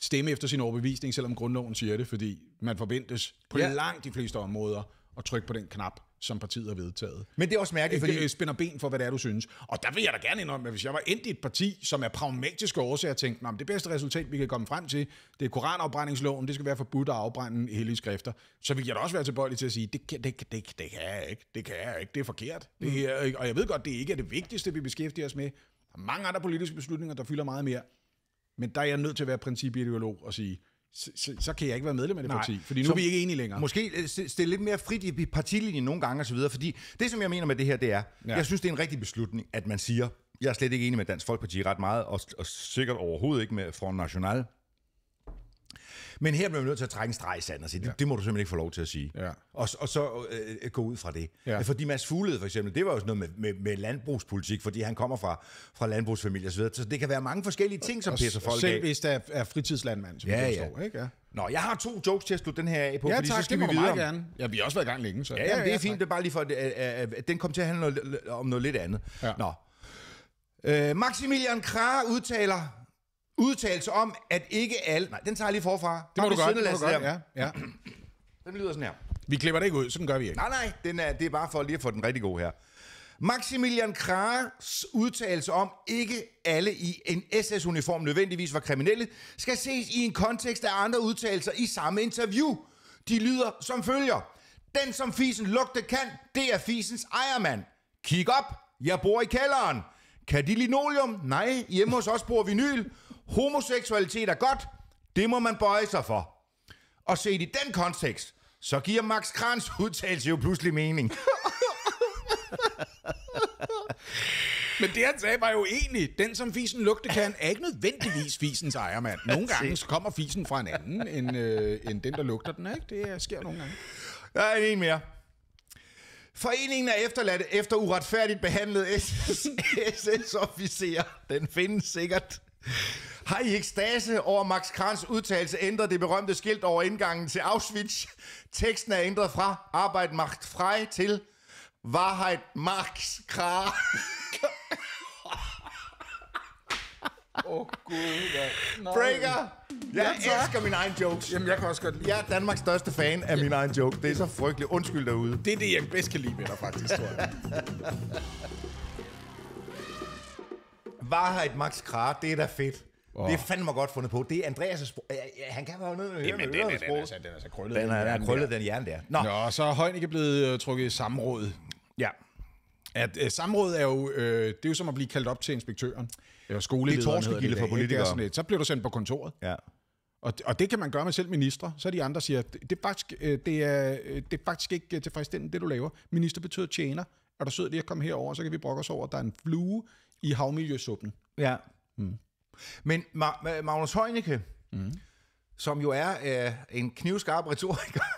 stemme efter sin overbevisning, selvom grundloven siger det, fordi man forventes på ja. langt de fleste områder at trykke på den knap, som partiet har vedtaget. Men det er også mærkeligt, fordi... Øh, Spænder ben for, hvad det er, du synes. Og der vil jeg da gerne indrømme, at hvis jeg var endt i et parti, som er pragmatisk pragmatiske jeg tænkte, at det bedste resultat, vi kan komme frem til, det er koranafbrændingsloven, det skal være forbudt at afbrænde hellige skrifter, så vil jeg da også være tilbøjelig til at sige, det kan, det, det, det kan jeg ikke, det kan jeg ikke, det er forkert. Det mm. er, ikke. Og jeg ved godt, det ikke er det vigtigste, vi beskæftiger os med. Der er mange andre politiske beslutninger, der fylder meget mere. Men der er jeg nødt til at være principideolog og sige, så, så, så kan jeg ikke være medlem af det Nej, parti, fordi nu så, er vi ikke enige længere. Måske øh, stille lidt mere frit i partilinjen nogle gange osv., fordi det, som jeg mener med det her, det er, ja. jeg synes, det er en rigtig beslutning, at man siger, jeg er slet ikke enig med Dansk Folkeparti ret meget, og, og sikkert overhovedet ikke med Front National, men her bliver vi nødt til at trække en streg i sanden og sige, ja. det, det må du simpelthen ikke få lov til at sige. Ja. Og, og så øh, øh, gå ud fra det. Ja. Fordi Mads Fuglede for eksempel, det var jo sådan noget med, med, med landbrugspolitik, fordi han kommer fra, fra landbrugsfamilier osv. Så det kan være mange forskellige ting, som og, pisser folk selv af. Selv hvis der er fritidslandmand, som ja, forstår, ja. ikke? Ja. Nå, jeg har to jokes til at slutte den her af på, ja, fordi tak, så skal det vi videre. Meget gerne. Ja, vi har også været i gang længe, så. Ja, jamen, det er ja, fint. Det er bare lige for, at, at, at den kom til at handle om noget lidt andet. Ja. Nå. Øh, Maximilian Krah udtaler, udtalelse om, at ikke alle... Nej, den tager jeg lige forfra. Det må, du gøre, det må du gøre, ja. ja. Den lyder sådan her. Vi klipper det ikke ud, sådan gør vi ikke. Nej, nej, den er, det er bare for lige at få den rigtig god her. Maximilian Krares udtalelse om, ikke alle i en SS-uniform nødvendigvis var kriminelle, skal ses i en kontekst af andre udtalelser i samme interview. De lyder som følger. Den, som fisen lugte kan, det er fisens ejermand. Kig op, jeg bor i kælderen. Kan de linoleum? Nej, hjemme hos os bruger vinyl homoseksualitet er godt, det må man bøje sig for. Og set i den kontekst, så giver Max Krans udtalelse jo pludselig mening. (laughs) Men det, han sagde, var jo egentlig, den som fisen lugte kan, er ikke nødvendigvis fisens ejermand. Nogle gange kommer fisen fra en anden, end, øh, end den, der lugter den. Ikke? Det øh, sker nogle gange. Der er en mere. Foreningen er efterladt efter uretfærdigt behandlet SS- SS-officerer. Den findes sikkert. Har I ekstase over Max Krans udtalelse ændret det berømte skilt over indgangen til Auschwitz? Teksten er ændret fra Arbejd macht frei til Wahrheit Max Kran. (laughs) Åh, oh, gud, ja. Breaker! Jeg ja, elsker mine egne jokes. Jamen, jeg kan også godt lide Jeg er Danmarks største fan af min egen joke. Det er så frygteligt. Undskyld derude. Det er det, jeg bedst kan lide med dig, faktisk, tror jeg. (laughs) et Max Krat, det er da fedt. Og... Det er fandme godt fundet på. Det er Andreas' sprog. Han kan være nødt at høre med det, den, sprog. Er, den så krøllet. Den er, den er altså, krøllet, den hjerne der. Nå, Nå så er Heunicke blevet øh, trukket i samråd. Ja. At øh, samråd er jo, øh, det er jo som at blive kaldt op til inspektøren. Eller skolelederen. Det er torskegilde for politikere. Ikke? Så bliver du sendt på kontoret. Ja. Og, og det kan man gøre med selv ministre. Så er de andre, der siger, det er faktisk, øh, det er, øh, det er faktisk ikke tilfredsstillende, det du laver. Minister betyder tjener. Er du sød lige at komme herover, så kan vi brokke os over, at der er en flue i havmiljøsuppen. Ja. Mm. Men Ma- Magnus Heunicke, mm som jo er øh, en knivskarp retoriker. (laughs)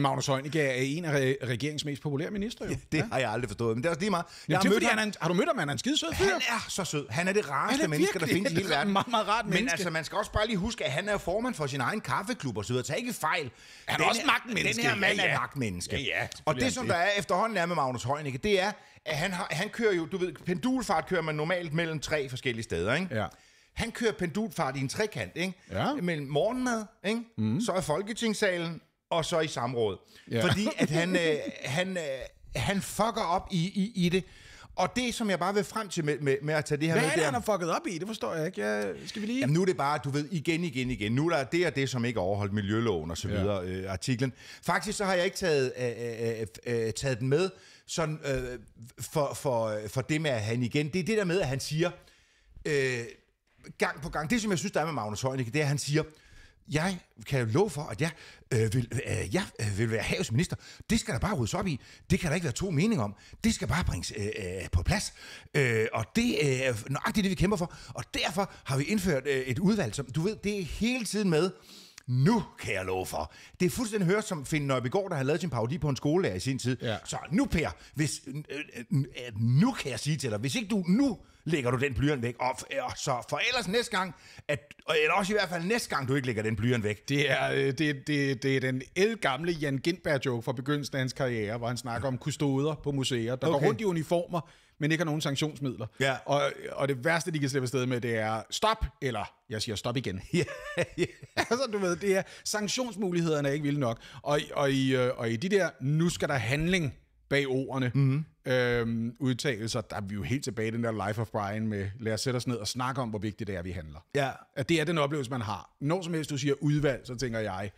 Magnus Heunicke er en af regeringens mest populære ministre, jo. Ja, det ja. har jeg aldrig forstået, men det er også lige meget. Jeg Jamen, har, mødt ham. Han har du mødt ham? Han er en skide sød fyr. Han er så sød. Han er det rareste er menneske, der findes i hele (laughs) verden. Meget, meget rart men altså, man skal også bare lige huske, at han er formand for sin egen kaffeklub og så videre. Tag ikke fejl. Han er den også magtmenneske. Den her mand ja, ja. er magtmenneske. Ja, ja, og det, som det. der er efterhånden er med Magnus Heunicke, det er, at han, har, han kører jo, du ved, pendulfart kører man normalt mellem tre forskellige steder, ikke? Ja. Han kører pendulfart i en trekant, ikke? Ja. Mellem morgenmad, ikke? Mm. så er folketingssalen, og så i samråd. Ja. Fordi at han, øh, han, øh, han fucker op i, i, i det. Og det, som jeg bare vil frem til med, med, med at tage det her Hvad med... Hvad er det, han har fucket op i? Det forstår jeg ikke. Jeg, skal vi lige... Jamen, nu er det bare, du ved, igen, igen, igen. Nu er der det og det, som ikke er overholdt miljøloven og så videre, ja. øh, artiklen. Faktisk så har jeg ikke taget, øh, øh, øh, øh taget den med sådan, øh, for, for, øh, for det med, at han igen... Det er det der med, at han siger... Øh, gang på gang, det som jeg synes, der er med Magnus Heunicke, det er, at han siger, jeg kan jo love for, at jeg, øh, vil, øh, jeg øh, vil være havsminister. Det skal der bare ryddes op i. Det kan der ikke være to meninger om. Det skal bare bringes øh, øh, på plads. Øh, og det øh, er øh, nøjagtigt det, vi kæmper for. Og derfor har vi indført øh, et udvalg, som du ved, det er hele tiden med nu kan jeg love for. Det er fuldstændig hørt som Finn Nøjbegård, der har lavet sin parodi på en skolelærer i sin tid. Ja. Så nu, Per, hvis, øh, øh, øh, nu kan jeg sige til dig, hvis ikke du nu lægger du den blyant væk, og, øh, så for ellers næste gang, at, eller også i hvert fald næste gang, du ikke lægger den blyant væk. Det er, øh, det, det, det er den elgamle Jan Gindberg-joke fra begyndelsen af hans karriere, hvor han snakker om kustoder på museer, der okay. går rundt i uniformer, men ikke har nogen sanktionsmidler. Ja. Og, og det værste, de kan slippe afsted med, det er stop, eller jeg siger stop igen. (laughs) Ja, ja. (laughs) altså, du ved, det er, sanktionsmulighederne er ikke vilde nok. Og, og, i, øh, og i de der, nu skal der handling bag ordene, mm-hmm. øhm, udtalelser, der er vi jo helt tilbage i den der Life of Brian med, lad os sætte os ned og snakke om, hvor vigtigt det er, vi handler. Ja. At det er den oplevelse, man har. Når som helst du siger udvalg, så tænker jeg,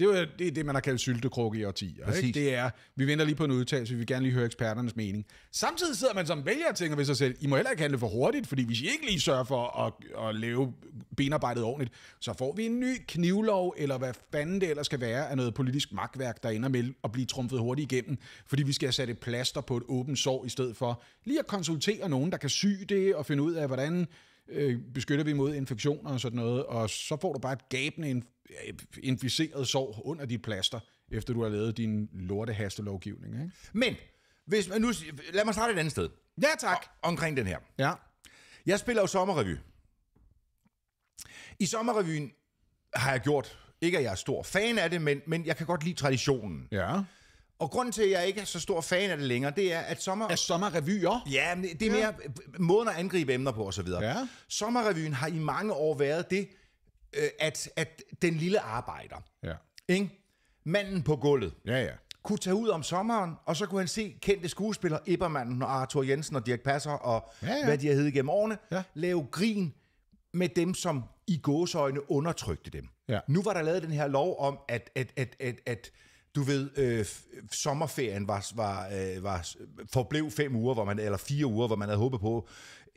det er det, er det man har kaldt syltekrukke i årtier. Ikke? Det er, vi venter lige på en udtalelse, vi vil gerne lige høre eksperternes mening. Samtidig sidder man som vælger og tænker ved sig selv, I må heller ikke handle for hurtigt, fordi hvis I ikke lige sørger for at, at lave benarbejdet ordentligt, så får vi en ny knivlov, eller hvad fanden det ellers skal være, af noget politisk magtværk, der ender med at blive trumfet hurtigt igennem, fordi vi skal have sat et plaster på et åbent sår, i stedet for lige at konsultere nogen, der kan sy det, og finde ud af, hvordan øh, beskytter vi mod infektioner og sådan noget, og så får du bare et gabende inficeret sår under dit plaster, efter du har lavet din lortehastelovgivning. Ikke? Men, hvis man nu, lad mig starte et andet sted. Ja, tak. O- omkring den her. Ja. Jeg spiller jo sommerrevy. I sommerrevyen har jeg gjort, ikke at jeg er stor fan af det, men, men jeg kan godt lide traditionen. Ja. Og grunden til, at jeg ikke er så stor fan af det længere, det er, at sommer... Er sommerrevyer? Ja, det er mere ja. Øh, måden at angribe emner på osv. Ja. Sommerrevyen har i mange år været det, øh, at, at den lille arbejder, ja. ikke? manden på gulvet, ja, ja. kunne tage ud om sommeren, og så kunne han se kendte skuespillere, Ibbermann og Arthur Jensen og Dirk Passer og ja, ja. hvad de har heddet gennem årene, ja. lave grin med dem, som i gåsøjne undertrykte dem. Ja. Nu var der lavet den her lov om, at, at, at, at, at du ved, øh, sommerferien var, var, øh, var, forblev fem uger, hvor man, eller fire uger, hvor man havde håbet på,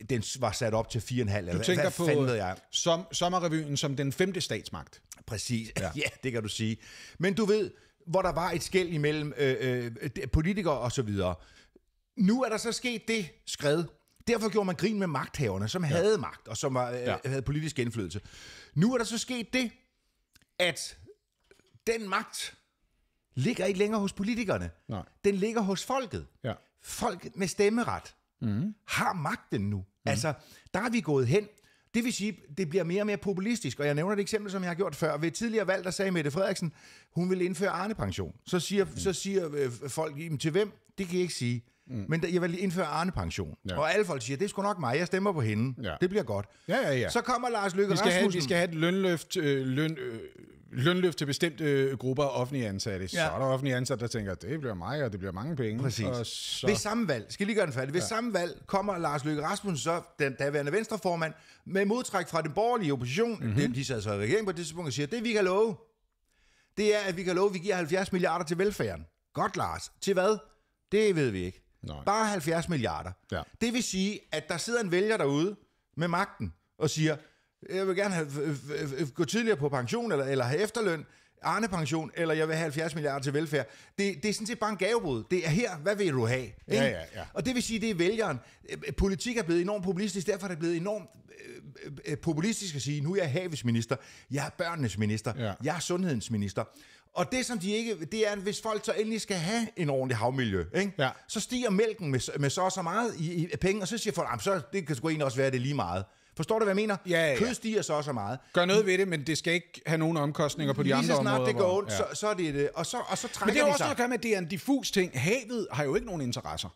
den var sat op til 4,5. Du hvad, tænker hvad på fanden ved jeg? Som, sommerrevyen som den femte statsmagt. Præcis, (laughs) ja. ja, det kan du sige. Men du ved, hvor der var et skæld imellem øh, øh, politikere og så videre. Nu er der så sket det skred. Derfor gjorde man grin med magthaverne, som ja. havde magt, og som var, øh, ja. havde politisk indflydelse. Nu er der så sket det, at den magt ligger ikke længere hos politikerne. Nej. Den ligger hos folket. Ja. Folk med stemmeret mm. har magten nu. Mm. Altså, der er vi gået hen. Det vil sige, det bliver mere og mere populistisk, og jeg nævner et eksempel, som jeg har gjort før. Ved tidligere valg, der sagde Mette Frederiksen, hun ville indføre Arne-pension. Så siger, mm. så siger øh, folk, til hvem? Det kan jeg ikke sige. Mm. Men jeg vil lige indføre Arne-pension. Ja. Og alle folk siger, det er sgu nok mig, jeg stemmer på hende. Ja. Det bliver godt. Ja, ja, ja. Så kommer Lars Løkke vi skal Rasmussen. Have, vi skal have et lønløft, øh, løn, øh, lønløft til bestemte øh, grupper af offentlige ansatte. Ja. Så er der offentlige ansatte, der tænker, det bliver mig, og det bliver mange penge. Præcis. Og så... Ved samme valg, skal lige gøre den færdig, ved ja. samme valg kommer Lars Løkke Rasmussen så, den daværende venstreformand, med modtræk fra den borgerlige opposition, mm-hmm. det, de sad så i regeringen på det tidspunkt, og siger, det vi kan love, det er, at vi kan love, at vi giver 70 milliarder til velfærden. Godt, Lars. Til hvad? Det ved vi ikke. Nej. Bare 70 milliarder. Ja. Det vil sige, at der sidder en vælger derude med magten og siger, jeg vil gerne have, gå tidligere på pension, eller, eller have efterløn, Arne pension, eller jeg vil have 70 milliarder til velfærd. Det, det er sådan set bare en gavebrud. Det er her, hvad vil du have? Ja, ja, ja. Og det vil sige, det er vælgeren. Øh, politik er blevet enormt populistisk, derfor er det blevet enormt øh, øh, populistisk at sige, nu er jeg havets minister, jeg er børnenes minister, ja. jeg er sundhedens minister. Og det, som de ikke, det er, hvis folk så endelig skal have en ordentlig havmiljø, ikke? Ja. så stiger mælken med, med så og så meget i, i penge, og så siger folk, så det kan sgu egentlig også være, det lige meget. Forstår du, hvad jeg mener? Ja, ja, Kød stiger så og så meget. Gør noget ved det, men det skal ikke have nogen omkostninger på de Lige andre områder. Lige så snart det går ondt, ja. så, så er det det. Og så, og så trækker Men det er de også noget at gøre med, at det er en diffus ting. Havet har jo ikke nogen interesser.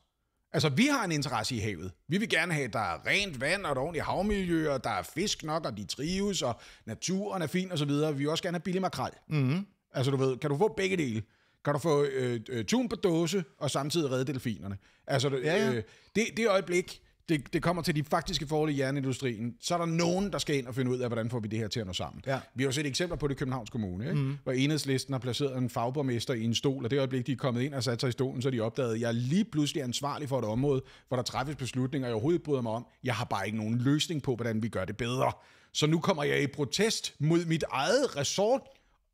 Altså, vi har en interesse i havet. Vi vil gerne have, at der er rent vand, og et ordentligt havmiljø, og der er fisk nok, og de trives, og naturen er fin, og så videre. Vi vil også gerne have billig makrel. Mm-hmm. Altså du ved, kan du få begge dele? Kan du få øh, øh, tun på dåse, og samtidig redde delfinerne? Altså du, ja, ja. Øh, det, det øjeblik, det, det kommer til de faktiske forhold i jernindustrien, så er der nogen, der skal ind og finde ud af, hvordan får vi det her til at nå sammen. Ja. Vi har jo set eksempler på det i Københavns Kommune, ikke? Mm. hvor enhedslisten har placeret en fagborgmester i en stol, og det øjeblik, de er kommet ind og sat sig i stolen, så de opdaget, at jeg er lige pludselig ansvarlig for et område, hvor der træffes beslutninger, jeg overhovedet bryder mig om. Jeg har bare ikke nogen løsning på, hvordan vi gør det bedre. Så nu kommer jeg i protest mod mit eget ressort,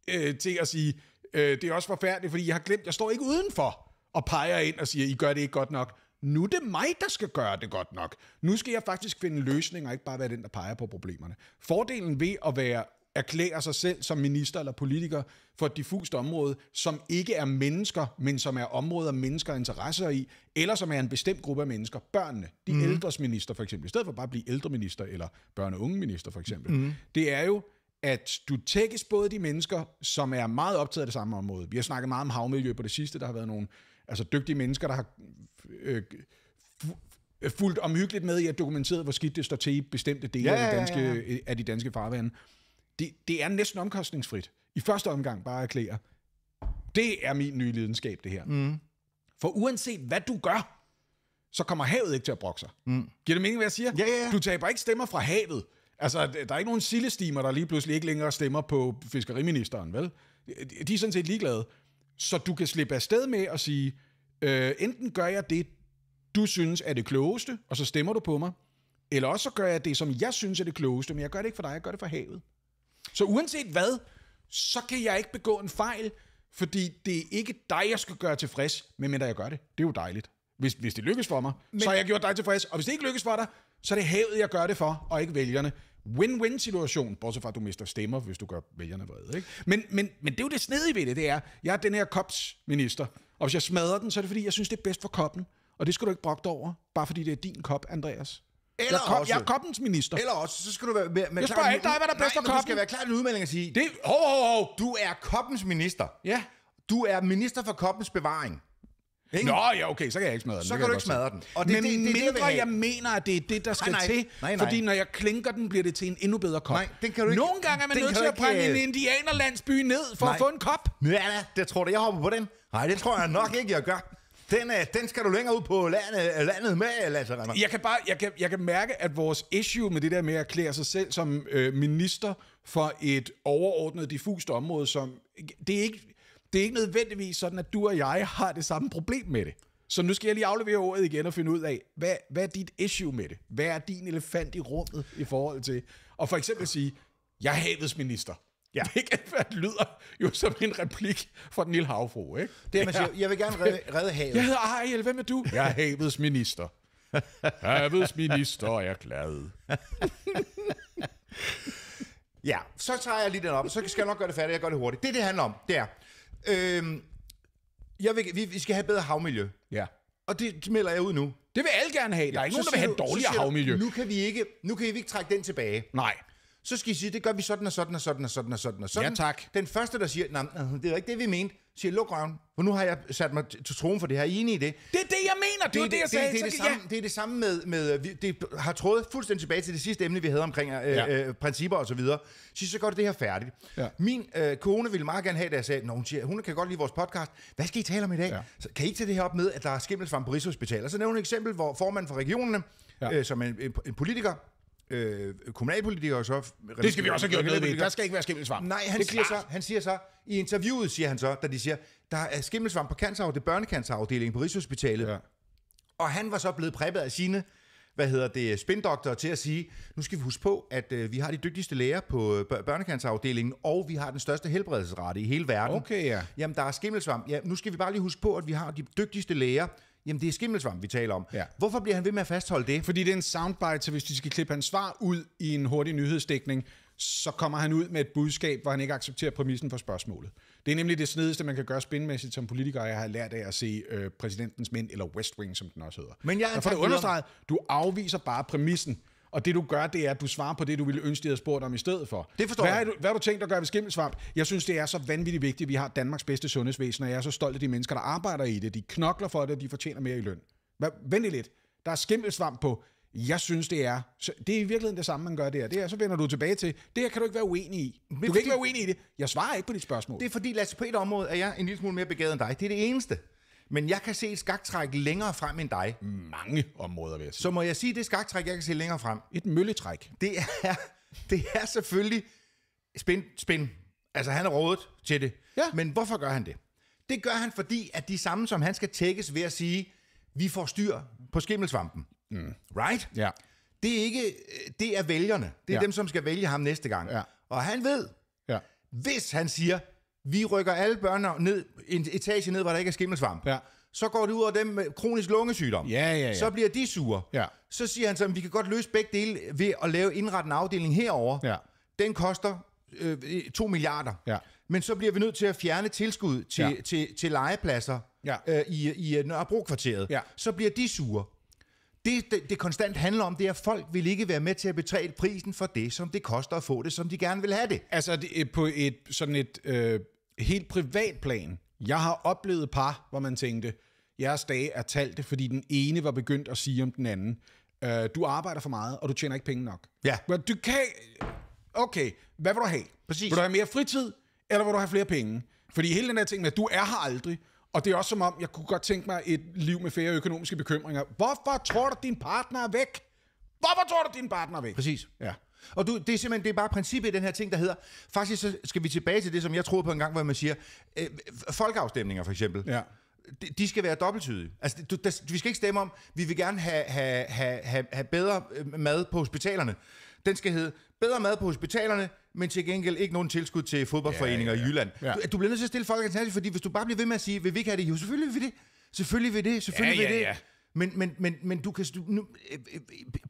øh, til at sige, øh, det er også forfærdeligt, fordi jeg har glemt, jeg står ikke udenfor og peger ind og siger, I gør det ikke godt nok. Nu er det mig, der skal gøre det godt nok. Nu skal jeg faktisk finde løsninger, og ikke bare være den, der peger på problemerne. Fordelen ved at være erklærer sig selv som minister eller politiker for et diffust område, som ikke er mennesker, men som er områder, mennesker er interesser i, eller som er en bestemt gruppe af mennesker, børnene, de mm. ældres minister for eksempel, i stedet for bare at blive ældreminister eller børne- og minister for eksempel, mm. det er jo, at du tækkes både de mennesker, som er meget optaget af det samme område. Vi har snakket meget om havmiljø på det sidste. Der har været nogle altså dygtige mennesker, der har øh, øh fulgt omhyggeligt med i at dokumentere, hvor skidt det står til i bestemte dele ja, ja, ja, ja. Af, de danske, af de danske farvande. Det, det er næsten omkostningsfrit. I første omgang bare at erklære, det er min nye lidenskab, det her. Mm. For uanset hvad du gør, så kommer havet ikke til at brokke sig. Mm. Giver det mening, hvad jeg siger? Ja, ja, ja. Du taber ikke stemmer fra havet. Altså, der er ikke nogen sillestimer, der lige pludselig ikke længere stemmer på fiskeriministeren, vel? De er sådan set ligeglade. Så du kan slippe afsted med at sige, øh, enten gør jeg det, du synes er det klogeste, og så stemmer du på mig, eller også så gør jeg det, som jeg synes er det klogeste, men jeg gør det ikke for dig, jeg gør det for havet. Så uanset hvad, så kan jeg ikke begå en fejl, fordi det er ikke dig, jeg skal gøre tilfreds, medmindre jeg gør det. Det er jo dejligt. Hvis, hvis det lykkes for mig, men, så har jeg gjort dig tilfreds, og hvis det ikke lykkes for dig, så er det havet, jeg gør det for, og ikke vælgerne. Win-win-situation, bortset fra, at du mister stemmer, hvis du gør vælgerne vrede. Ikke? Men, men, men det er jo det snedige ved det, det er, jeg er den her kopsminister, og hvis jeg smadrer den, så er det fordi, jeg synes, det er bedst for koppen. Og det skal du ikke brokke over, bare fordi det er din kop, Andreas. Eller jeg, er kop, også, jeg er koppens minister. Eller også, så skal du være... Med, med jeg spørger ikke dig, hvad der er bedst for koppen. du skal være klar i en udmelding og sige, det, oh, oh, oh. du er koppens minister. Ja. Du er minister for koppens bevaring. Ikke? Nå, ja, okay, så kan jeg ikke smadre den. Så kan, kan du ikke smadre den. Og det, Men det, det, det, mindre det, jeg, mener, at det er det, der skal nej, nej, til, nej, nej. fordi når jeg klinker den, bliver det til en endnu bedre kop. Nej, den kan du ikke, Nogle gange er man nødt til at ikke... en øh- indianerlandsby ned for nej. at få en kop. Ja, det tror du, jeg hopper på den. Nej, det tror jeg nok ikke, jeg gør. Den, øh, den skal du længere ud på landet, øh, landet med, Lasse Remmer. Jeg kan, bare, jeg, kan, jeg kan mærke, at vores issue med det der med at klæde sig selv som øh, minister for et overordnet diffust område, som det er ikke, det er ikke nødvendigvis sådan, at du og jeg har det samme problem med det. Så nu skal jeg lige aflevere ordet igen og finde ud af, hvad, hvad er dit issue med det? Hvad er din elefant i rummet i forhold til? Og for eksempel sige, jeg er havets minister. Ja. Det kan være, det lyder jo som en replik fra den lille havfru, ikke? Det er, man siger, jeg vil gerne redde, redde havet. Jeg hedder Ariel, hvem er du? Jeg er havets minister. (laughs) havets minister er glad. (laughs) ja, så tager jeg lige den op, så skal jeg nok gøre det færdigt, jeg gør det hurtigt. Det, det handler om, det er, Øhm, jeg vil, vi, vi skal have bedre havmiljø. Ja. Og det, det melder jeg ud nu. Det vil alle gerne have. Der er ja, ikke nogen, der vil have et dårligere havmiljø. Nu kan, vi ikke, nu kan vi ikke trække den tilbage. Nej så skal I sige, det gør vi sådan og sådan og sådan og sådan og sådan og sådan. Ja, tak. Den første, der siger, nej, øh, det er ikke det, vi mente, siger, luk røven, for nu har jeg sat mig til troen for det her. Er I enige i det? Det er det, jeg mener, det, det, det, det jeg sagde. Det, det, er det, samme, ja. det er det samme med, med øh, vi, det har trådet fuldstændig tilbage til det sidste emne, vi havde omkring øh, ja. øh, principper og så videre. Så, så gør det, det her færdigt. Ja. Min øh, kone ville meget gerne have, da jeg sagde, Nå, hun, siger, hun kan godt lide vores podcast, hvad skal I tale om i dag? Ja. Så, kan I ikke tage det her op med, at der er skimmelsvamp på Rigshospitalet? Og så nævner hun et eksempel, hvor formanden for regionerne, ja. øh, som en, en, en politiker, Øh, og så... Det skal vi også have gjort noget ved. Der skal ikke være skimmelsvamp. Nej, han siger, så, han siger så, i interviewet siger han så, da de siger, der er skimmelsvamp på cancer, det er børnecancerafdelingen på Rigshospitalet. Ja. Og han var så blevet præppet af sine hvad hedder det, spindoktorer til at sige, nu skal vi huske på, at øh, vi har de dygtigste læger på øh, børnecancerafdelingen, og vi har den største helbredelsesrate i hele verden. Okay, ja. Jamen, der er skimmelsvamp. Ja, nu skal vi bare lige huske på, at vi har de dygtigste læger, Jamen, det er skimmelsvamp, vi taler om. Ja. Hvorfor bliver han ved med at fastholde det? Fordi det er en soundbite, så hvis de skal klippe hans svar ud i en hurtig nyhedsdækning, så kommer han ud med et budskab, hvor han ikke accepterer præmissen for spørgsmålet. Det er nemlig det snedeste, man kan gøre spændmæssigt som politiker. Jeg har lært af at se øh, præsidentens mænd, eller West Wing, som den også hedder. Men jeg er for det understreget, du afviser bare præmissen. Og det du gør, det er, at du svarer på det, du ville ønske, de havde spurgt om i stedet for. Det forstår hvad jeg. du, hvad har du tænkt at gøre ved skimmelsvamp? Jeg synes, det er så vanvittigt vigtigt, at vi har Danmarks bedste sundhedsvæsen, og jeg er så stolt af de mennesker, der arbejder i det. De knokler for det, og de fortjener mere i løn. Hvad, vent lidt. Der er skimmelsvamp på. Jeg synes, det er. Så det er i virkeligheden det samme, man gør der. Det er, så vender du tilbage til, det her kan du ikke være uenig i. Men du fordi, kan ikke være uenig i det. Jeg svarer ikke på dit spørgsmål. Det er fordi, os på et område er jeg en lille smule mere begavet end dig. Det er det eneste. Men jeg kan se et skaktræk længere frem end dig. Mange områder, vil jeg sige. Så må jeg sige det skaktræk, jeg kan se længere frem. Et mølletræk. Det er, (laughs) det er selvfølgelig spin, spin. Altså, han er rådet til det. Ja. Men hvorfor gør han det? Det gør han, fordi at de samme, som han skal tækkes ved at sige, vi får styr på skimmelsvampen. Mm. Right? Ja. Det er, ikke, det er vælgerne. Det er ja. dem, som skal vælge ham næste gang. Ja. Og han ved, ja. hvis han siger, vi rykker alle børn ned, en etage ned, hvor der ikke er skimmelsvamp. Ja. Så går det ud over dem med kronisk lungesygdom. Ja, ja, ja. Så bliver de sure. Ja. Så siger han så, at vi kan godt løse begge dele ved at lave indrette en afdeling herover. Ja. Den koster øh, 2 milliarder. Ja. Men så bliver vi nødt til at fjerne tilskud til, ja. til, til, til legepladser ja. øh, i, i øh, Nørrebro-kvarteret. Ja. Så bliver de sure. Det, det, det konstant handler om, det er, at folk vil ikke være med til at betale prisen for det, som det koster at få det, som de gerne vil have det. Altså det, på et sådan et øh, helt privat plan. Jeg har oplevet par, hvor man tænkte, jeres dage er talte, fordi den ene var begyndt at sige om den anden, øh, du arbejder for meget, og du tjener ikke penge nok. Ja. Men du kan... Okay, hvad vil du have? Præcis. Vil du have mere fritid, eller vil du have flere penge? Fordi hele den der ting med, at du er her aldrig, og det er også som om, jeg kunne godt tænke mig et liv med færre økonomiske bekymringer. Hvorfor tror du, din partner er væk? Hvorfor tror du, din partner er væk? Præcis. Ja. Og du, det er simpelthen det er bare princippet i den her ting, der hedder, faktisk så skal vi tilbage til det, som jeg troede på en gang, hvor man siger, øh, folkeafstemninger for eksempel. Ja de, de skal være dobbelttydige. Altså, du, der, vi skal ikke stemme om, vi vil gerne have, have, have, have, have bedre øh, mad på hospitalerne. Den skal hedde bedre mad på hospitalerne, men til gengæld ikke nogen tilskud til fodboldforeninger ja, ja, ja. i Jylland. Ja. Du, du bliver nødt til at stille folk fordi hvis du bare bliver ved med at sige, vil vi ikke have det? Jo, selvfølgelig vil vi det. Selvfølgelig vil det. Selvfølgelig ja, vil ja, det. Men, men, men, men du kan, du, nu, øh, øh,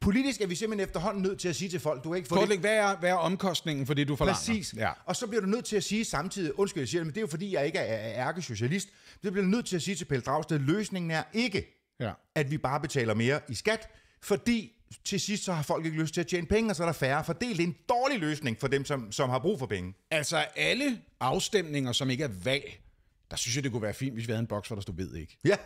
politisk er vi simpelthen efterhånden nødt til at sige til folk, du er ikke for Kortlæg, hvad, er, hvad er omkostningen for det, du forlanger? Præcis. Ja. Og så bliver du nødt til at sige samtidig, undskyld, jeg siger det, men det er jo fordi, jeg ikke er, er ærkesocialist. Det bliver du nødt til at sige til Pelle Dragsted, løsningen er ikke, ja. at vi bare betaler mere i skat, fordi til sidst så har folk ikke lyst til at tjene penge, og så er der færre. For det er en dårlig løsning for dem, som, som har brug for penge. Altså alle afstemninger, som ikke er valg, der synes jeg, det kunne være fint, hvis vi havde en boks, hvor der stod ved ikke. Ja.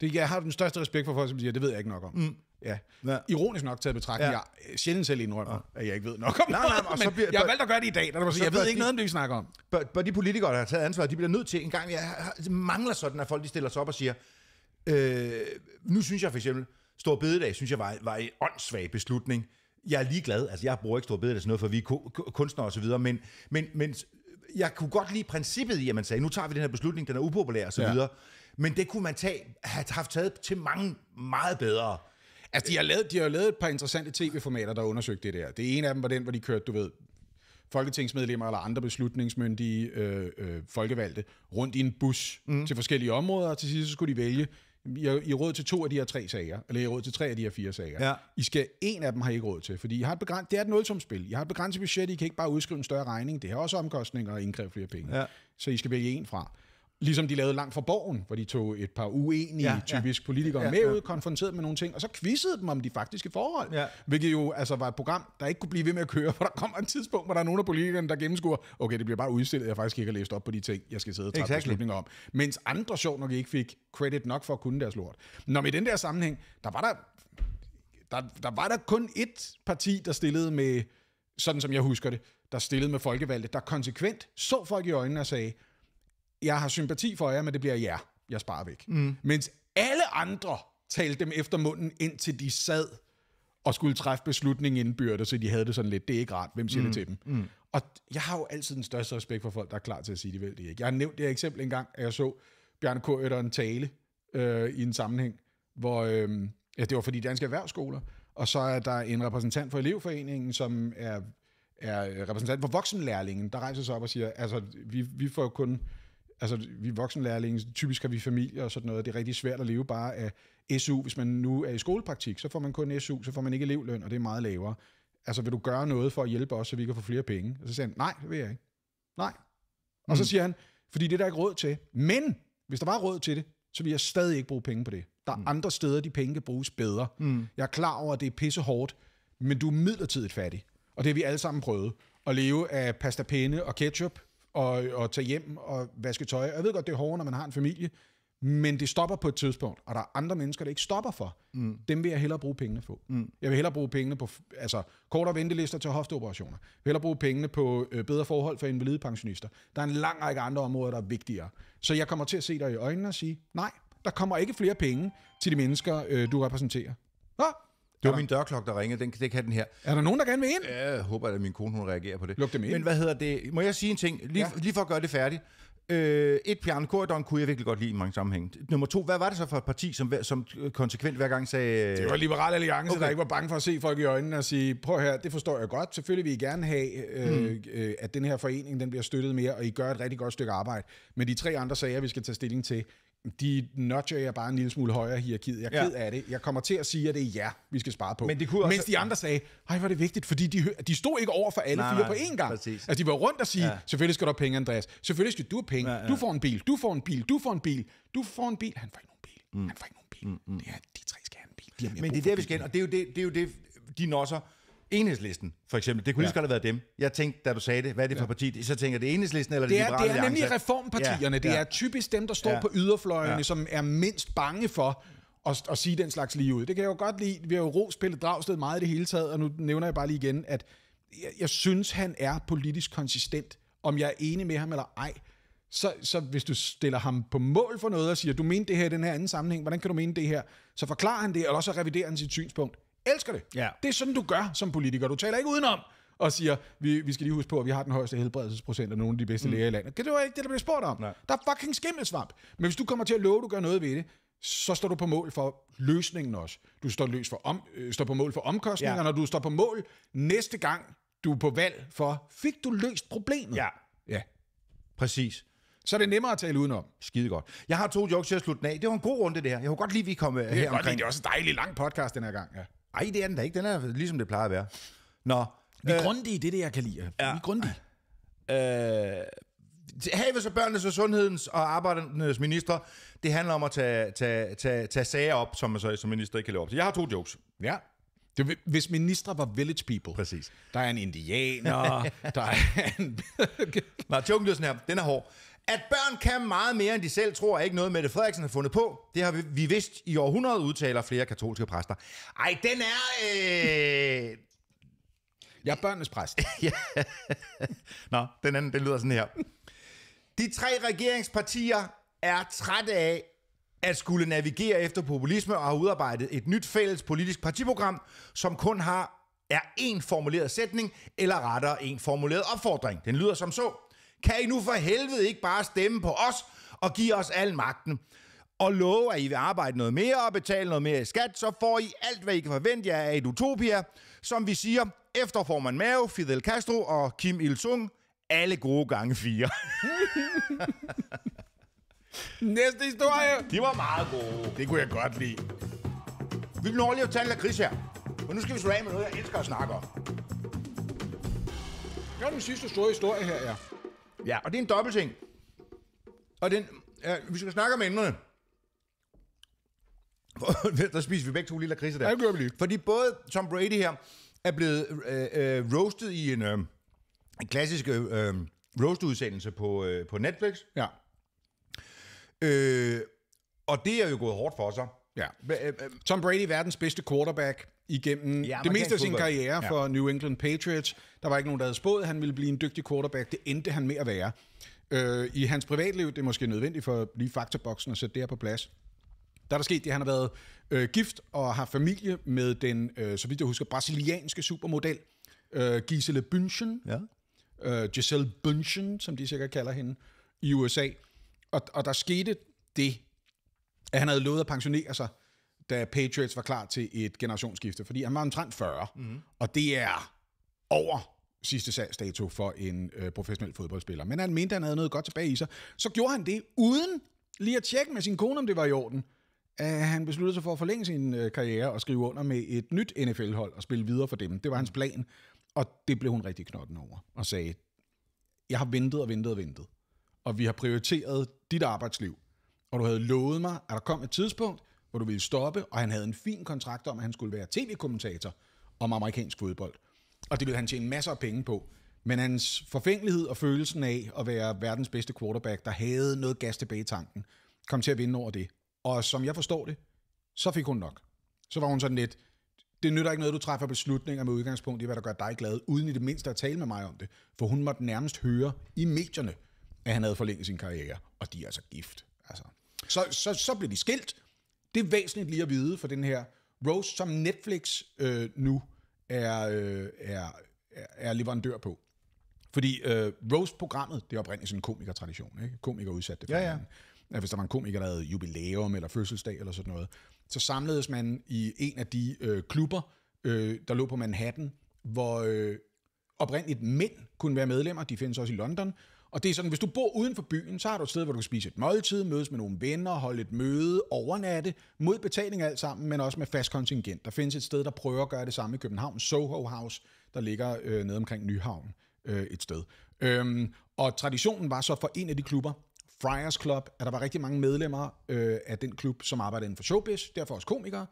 Det, jeg har den største respekt for folk, som siger, det ved jeg ikke nok om. Mm. Ja. ja. Ironisk nok til at betragte, ja. jeg øh, sjældent selv indrømmer, ja. at jeg ikke ved nok om nej, nej, nej, men så bliver, jeg har valgt at gøre det i dag, der man siger, jeg ved de, ikke noget om det, vi snakker om. Bør, bør de politikere, der har taget ansvar, de bliver nødt til, en gang jeg mangler sådan, at folk de stiller sig op og siger, øh, nu synes jeg for eksempel, Stor Bededag, synes jeg var, var en åndssvag beslutning. Jeg er ligeglad, altså jeg bruger ikke Stor Bededag sådan noget, for vi er kunstnere osv., men, men, men jeg kunne godt lide princippet i, at man sagde, nu tager vi den her beslutning, den er upopulær osv., ja. Men det kunne man tage, have haft taget til mange meget bedre. Altså, de har, lavet, de har lavet et par interessante tv-formater, der undersøgte det der. Det ene af dem var den, hvor de kørte, du ved, folketingsmedlemmer eller andre beslutningsmyndige øh, øh, folkevalgte rundt i en bus mm. til forskellige områder, og til sidst så skulle de vælge, I har, I har råd til to af de her tre sager, eller I har råd til tre af de her fire sager. Ja. I skal, en af dem har I ikke råd til, fordi I har et begrænset, det er et nulsumspil. I har et begrænset budget, I kan ikke bare udskrive en større regning, det har også omkostninger og indkræve flere penge. Ja. Så I skal vælge en fra. Ligesom de lavede langt fra borgen, hvor de tog et par uenige, ja, typisk ja. politikere ja, med ja. ud, konfronteret med nogle ting, og så quizzede dem om de faktiske forhold. Ja. Hvilket jo altså var et program, der ikke kunne blive ved med at køre, (laughs) for der kommer et tidspunkt, hvor der er nogle af politikerne, der gennemskuer, okay, det bliver bare udstillet, jeg faktisk ikke har læst op på de ting, jeg skal sidde og træffe exactly. beslutninger om. Mens andre sjov nok ikke fik credit nok for at kunne deres lort. Når med den der sammenhæng, der var der, der, der, var der kun ét parti, der stillede med sådan som jeg husker det, der stillede med folkevalgte, der konsekvent så folk i øjnene og sagde, jeg har sympati for jer, men det bliver jer, jeg sparer væk. Mm. Mens alle andre talte dem efter munden, indtil de sad og skulle træffe beslutningen indbyrdes, så de havde det sådan lidt, det er ikke rart, hvem siger mm. det til dem? Mm. Og jeg har jo altid den største respekt for folk, der er klar til at sige, de vil det ikke. Jeg har nævnt det her eksempel en gang, at jeg så Bjørn K. en tale øh, i en sammenhæng, hvor øh, ja, det var for de danske erhvervsskoler, og så er der en repræsentant for elevforeningen, som er, er repræsentant for voksenlærlingen, der rejser sig op og siger, altså vi, vi får kun altså vi er voksenlærlinge, typisk har vi familie og sådan noget, det er rigtig svært at leve bare af SU. Hvis man nu er i skolepraktik, så får man kun SU, så får man ikke elevløn, og det er meget lavere. Altså vil du gøre noget for at hjælpe os, så vi kan få flere penge? Og så siger han, nej, det vil jeg ikke. Nej. Og så mm. siger han, fordi det er der ikke råd til. Men hvis der var råd til det, så vil jeg stadig ikke bruge penge på det. Der er mm. andre steder, de penge kan bruges bedre. Mm. Jeg er klar over, at det er pisse hårdt, men du er midlertidigt fattig. Og det har vi alle sammen prøvet. At leve af pasta penne og ketchup, og, og tage hjem og vaske tøj. Jeg ved godt, det er hårdere, når man har en familie, men det stopper på et tidspunkt, og der er andre mennesker, der ikke stopper for. Mm. Dem vil jeg hellere bruge pengene på. Mm. Jeg vil hellere bruge pengene på altså, kortere ventelister til hofteoperationer. Jeg vil hellere bruge pengene på øh, bedre forhold for invalide pensionister. Der er en lang række andre områder, der er vigtigere. Så jeg kommer til at se dig i øjnene og sige, nej, der kommer ikke flere penge til de mennesker, øh, du repræsenterer. Nå, var min dørklokke, der ringede. Den, det kan den her. Er der nogen, der gerne vil ind? Ja, jeg håber, at min kone hun reagerer på det. Luk dem ind. Men hvad hedder det? Må jeg sige en ting? Lige, ja. lige for at gøre det færdigt. Øh, et Bjarne Kordon kunne jeg virkelig godt lide i mange sammenhænge. Nummer to, hvad var det så for et parti, som, som øh, konsekvent hver gang sagde... Øh, det var Liberal Alliance, okay. der ikke var bange for at se folk i øjnene og sige, prøv her, det forstår jeg godt. Selvfølgelig vil I gerne have, øh, mm. øh, at den her forening den bliver støttet mere, og I gør et rigtig godt stykke arbejde. Men de tre andre sager, vi skal tage stilling til, de nudger jeg bare en lille smule højere hierarkiet. Jeg er ja. ked af det. Jeg kommer til at sige, at det er jer, vi skal spare på. Men det kunne også... Mens de andre sagde, hej, var det vigtigt, fordi de, de stod ikke over for alle nej, fire nej, på én gang. Præcis. Altså, de var rundt og sige, ja. selvfølgelig skal du have penge, Andreas. Selvfølgelig skal du have penge. Ja, ja. Du får en bil, du får en bil, du får en bil, du får en bil. Han får ikke nogen bil. Mm. Han får ikke nogen bil. Mm, mm. Det er, de tre skal have en bil. De Men det er der, vi skal hen, og det er jo det, det, er jo det de nosser Enhedslisten, for eksempel. Det kunne ja. lige godt have været dem. Jeg tænkte, da du sagde det, hvad er det for ja. parti? Så tænker det Enhedslisten eller det, er, det liberale Det er nemlig alliance? reformpartierne. Ja. Det er typisk dem, der står ja. på yderfløjene, ja. som er mindst bange for at, at sige den slags lige ud. Det kan jeg jo godt lide. Vi har jo rospillet Dragsted meget i det hele taget, og nu nævner jeg bare lige igen, at jeg, jeg synes, han er politisk konsistent. Om jeg er enig med ham eller ej, så, så hvis du stiller ham på mål for noget og siger, du mente det her i den her anden sammenhæng, hvordan kan du mene det her? Så forklarer han det, og også reviderer han sit synspunkt. Elsker det. Ja. Det er sådan, du gør som politiker. Du taler ikke udenom og siger, vi, vi skal lige huske på, at vi har den højeste helbredelsesprocent af nogle af de bedste mm. læger i landet. Det var ikke det, der blev spurgt om. Nej. Der er fucking skimmelsvamp. Men hvis du kommer til at love, at du gør noget ved det, så står du på mål for løsningen også. Du står, løs for om, øh, står på mål for omkostningerne, ja. og du står på mål næste gang, du er på valg for, fik du løst problemet? Ja. Ja. Præcis. Så er det nemmere at tale udenom. Skide godt. Jeg har to jokes til at slutte den af. Det var en god runde, det her. Jeg kunne godt lide, at vi kom øh, her omkring. Det er også en dejlig lang podcast den her gang. Ja. Nej, det er den da ikke. Den er ligesom det plejer at være. Nå. Vi er øh, grundige, det er det, jeg kan lide. Ja. Vi er grundige. Øh, Havets og børnenes og sundhedens og arbejdernes minister, det handler om at tage, tage, tage, tage sager op, som man så som minister ikke kan leve op til. Jeg har to jokes. Ja. Det, hvis minister var village people. Præcis. Der er en indianer, (laughs) der er en... Nej, joken lyder sådan her. Den er hård. At børn kan meget mere, end de selv tror, er ikke noget, Mette Frederiksen har fundet på. Det har vi, vi vidst i århundrede, udtaler flere katolske præster. Ej, den er... Øh... Jeg er børnenes præst. (laughs) ja. Nå, den anden, den lyder sådan her. De tre regeringspartier er trætte af at skulle navigere efter populisme og har udarbejdet et nyt fælles politisk partiprogram, som kun har er en formuleret sætning, eller rettere en formuleret opfordring. Den lyder som så. Kan I nu for helvede ikke bare stemme på os og give os al magten? og love, at I vil arbejde noget mere og betale noget mere i skat, så får I alt, hvad I kan forvente jer af et utopia. Som vi siger, efter Formand Mao, Fidel Castro og Kim Il-sung, alle gode gange fire. (laughs) Næste historie. De var meget gode. Det kunne jeg godt lide. Vi når lige at tage en lakrids her. Men nu skal vi slå af med noget, jeg elsker at snakke om. Jeg har den sidste store historie her, ja. Ja, og det er en dobbeltting. Og den, ja, vi skal snakke om emnerne. (laughs) der spiser vi begge to lille kriser der. Ja, det gør vi lige. Fordi både Tom Brady her er blevet øh, øh, roasted i en, øh, en klassisk øh, øh, roast-udsendelse på, øh, på Netflix. Ja. Øh, og det er jo gået hårdt for sig. Ja. Øh, øh, Tom Brady, verdens bedste quarterback igennem ja, det meste af sin fodbold. karriere for ja. New England Patriots. Der var ikke nogen, der havde spået, at han ville blive en dygtig quarterback. Det endte han med at være. Øh, I hans privatliv, det er måske nødvendigt for lige faktaboksen at sætte det her på plads. Der er der sket det, han har været øh, gift og har familie med den, øh, så vidt jeg husker, brasilianske supermodel øh, Gisele Bündchen. Ja. Øh, Giselle Bündchen, som de sikkert kalder hende, i USA. Og, og der skete det, at han havde lovet at pensionere sig da Patriots var klar til et generationsskifte, fordi han var omtrent 40, mm. og det er over sidste salgsdato for en øh, professionel fodboldspiller. Men han mente, han havde noget godt tilbage i sig. Så gjorde han det uden lige at tjekke med sin kone, om det var i orden. Uh, han besluttede sig for at forlænge sin øh, karriere og skrive under med et nyt NFL-hold og spille videre for dem. Det var hans plan, og det blev hun rigtig knotten over og sagde, jeg har ventet og ventet og ventet, og vi har prioriteret dit arbejdsliv, og du havde lovet mig, at der kom et tidspunkt, hvor du ville stoppe, og han havde en fin kontrakt om, at han skulle være tv-kommentator om amerikansk fodbold. Og det ville han tjene masser af penge på. Men hans forfængelighed og følelsen af at være verdens bedste quarterback, der havde noget gas tilbage i tanken, kom til at vinde over det. Og som jeg forstår det, så fik hun nok. Så var hun sådan lidt, det nytter ikke noget, du træffer beslutninger med udgangspunkt i, hvad der gør dig glad, uden i det mindste at tale med mig om det. For hun måtte nærmest høre i medierne, at han havde forlænget sin karriere. Og de er altså gift. Altså. Så, så, så blev de skilt, det er væsentligt lige at vide for den her Rose, som Netflix øh, nu er, øh, er, er leverandør på. Fordi øh, Rose-programmet, det er oprindeligt sådan en komikertradition. Ikke? Komiker udsatte det for ja, ja. Ja, hvis der var en komiker, der havde jubilæum eller fødselsdag eller sådan noget, så samledes man i en af de øh, klubber, øh, der lå på Manhattan, hvor øh, oprindeligt mænd kunne være medlemmer, de findes også i London, og det er sådan, hvis du bor uden for byen, så har du et sted, hvor du kan spise et måltid, mødes med nogle venner, holde et møde, overnatte, mod betaling alt sammen, men også med fast kontingent. Der findes et sted, der prøver at gøre det samme i København, Soho House, der ligger øh, nede omkring Nyhavn øh, et sted. Øhm, og traditionen var så for en af de klubber, Friars Club, at der var rigtig mange medlemmer øh, af den klub, som arbejdede inden for showbiz, derfor også komikere.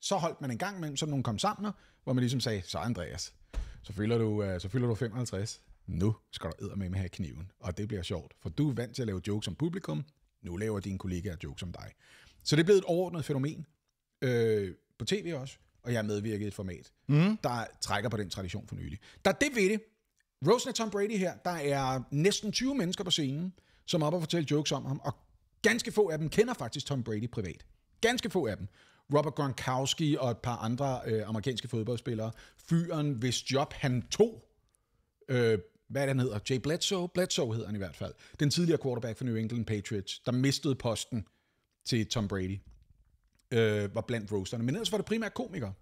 Så holdt man en gang imellem sådan nogle kom sammen, hvor man ligesom sagde, så Andreas, så fylder du, øh, så fylder du 55. Nu skal du med med have kniven, og det bliver sjovt, for du er vant til at lave jokes om publikum. Nu laver dine kollegaer jokes om dig. Så det er blevet et overordnet fænomen. Øh, på tv også, og jeg er medvirket i et format, mm. der trækker på den tradition for nylig. Der er det ved det. Rosen og Tom Brady her, der er næsten 20 mennesker på scenen, som er oppe og fortæller jokes om ham, og ganske få af dem kender faktisk Tom Brady privat. Ganske få af dem. Robert Gronkowski og et par andre øh, amerikanske fodboldspillere. Fyren, hvis job han tog, øh, hvad er det, han hedder? Jay Bledsoe? Bledsoe hedder han i hvert fald. Den tidligere quarterback for New England Patriots, der mistede posten til Tom Brady, øh, var blandt roasterne. Men ellers var det primært komikere,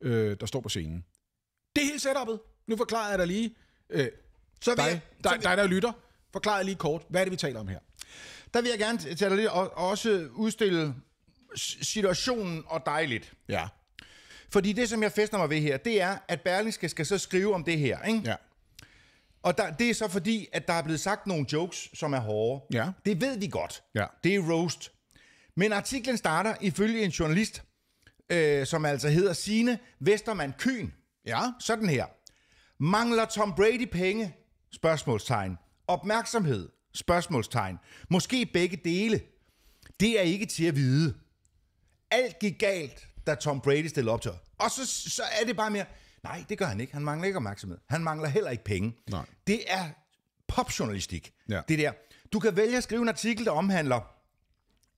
øh, der står på scenen. Det er hele setupet. Nu forklarer jeg dig lige. Øh, så vil dig, dig, dig, der lytter, forklarer lige kort, hvad er det, vi taler om her? Der vil jeg gerne tage dig lidt og også udstille situationen og dejligt. Ja. Fordi det, som jeg fester mig ved her, det er, at Berlingske skal så skrive om det her, ikke? Ja. Og der, det er så fordi, at der er blevet sagt nogle jokes, som er hårde. Ja. Det ved de godt. Ja. Det er roast. Men artiklen starter ifølge en journalist, øh, som altså hedder Sine Vestermann Kyn. Ja. Sådan her. Mangler Tom Brady penge? Spørgsmålstegn. Opmærksomhed? Spørgsmålstegn. Måske begge dele. Det er ikke til at vide. Alt gik galt, da Tom Brady stillede op til Og så, så er det bare mere, nej, det gør han ikke. Han mangler ikke opmærksomhed. Han mangler heller ikke penge. Nej. Det er popjournalistik, ja. det der. Du kan vælge at skrive en artikel, der omhandler,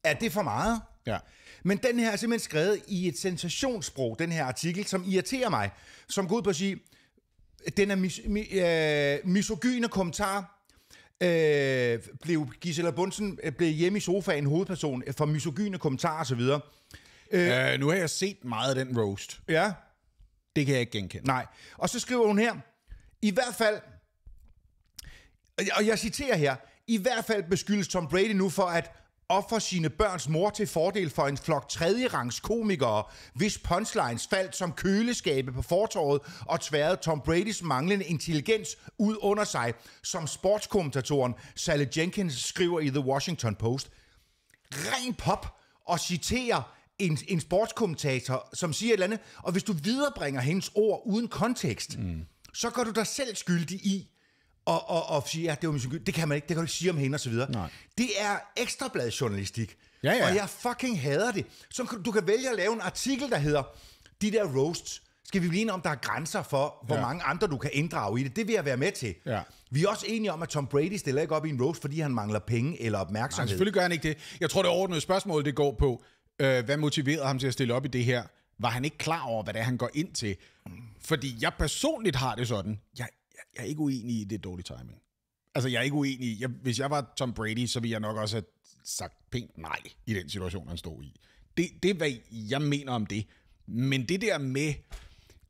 er det for meget? Ja. Men den her er simpelthen skrevet i et sensationssprog, den her artikel, som irriterer mig, som går ud på at sige, den er mis, mi, øh, misogyne kommentar, øh, blev Gisela Bunsen øh, blev hjemme i sofaen hovedperson for misogyne kommentarer osv. Øh, øh, nu har jeg set meget af den roast. Ja. Det kan jeg ikke genkende. Nej. Og så skriver hun her, i hvert fald, og jeg citerer her, i hvert fald beskyldes Tom Brady nu for at ofre sine børns mor til fordel for en flok tredje rangs komikere, hvis punchlines faldt som køleskabe på fortorvet og tværede Tom Bradys manglende intelligens ud under sig, som sportskommentatoren Sally Jenkins skriver i The Washington Post. Ren pop og citerer en, en sportskommentator, som siger et eller andet, og hvis du viderebringer hendes ord uden kontekst, mm. så går du dig selv skyldig i og, og, og sige, ja, det var min Det kan man ikke, det kan du ikke sige om hende og så videre. Det er ekstrabladjournalistik. Ja, ja. Og jeg fucking hader det. Så du kan vælge at lave en artikel, der hedder, de der roasts, skal vi blive enige om, der er grænser for, hvor ja. mange andre du kan inddrage i det. Det vil jeg være med til. Ja. Vi er også enige om, at Tom Brady stiller ikke op i en roast, fordi han mangler penge eller opmærksomhed. Nej, selvfølgelig gør han ikke det. Jeg tror, det overordnede spørgsmål, det går på, Øh, hvad motiverede ham til at stille op i det her? Var han ikke klar over, hvad det er, han går ind til? Fordi jeg personligt har det sådan, jeg, jeg, jeg er ikke uenig i, det dårlige timing. Altså, jeg er ikke uenig i, jeg, hvis jeg var Tom Brady, så ville jeg nok også have sagt pænt nej i den situation, han stod i. Det, det er, hvad jeg mener om det. Men det der med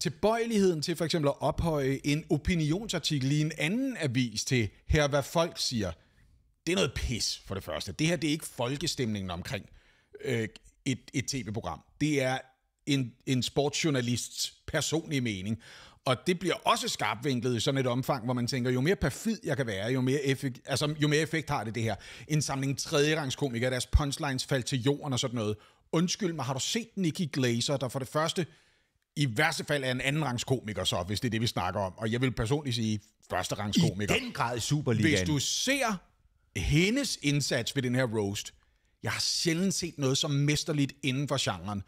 tilbøjeligheden til for eksempel at ophøje en opinionsartikel i en anden avis til her, hvad folk siger, det er noget pis for det første. Det her det er ikke folkestemningen omkring øh, et, et tv-program. Det er en, en sportsjournalists personlige mening. Og det bliver også skarpvinklet i sådan et omfang, hvor man tænker, jo mere perfid jeg kan være, jo mere effekt, altså, jo mere effekt har det det her. En samling tredjerangskomikere, deres punchlines faldt til jorden og sådan noget. Undskyld mig, har du set Nicky Glaser, der for det første i værste fald er en anden komiker så, hvis det er det, vi snakker om. Og jeg vil personligt sige første rangskomiker. I den grad Superligaen. Hvis du ser hendes indsats ved den her roast, jeg har sjældent set noget så mesterligt inden for genren.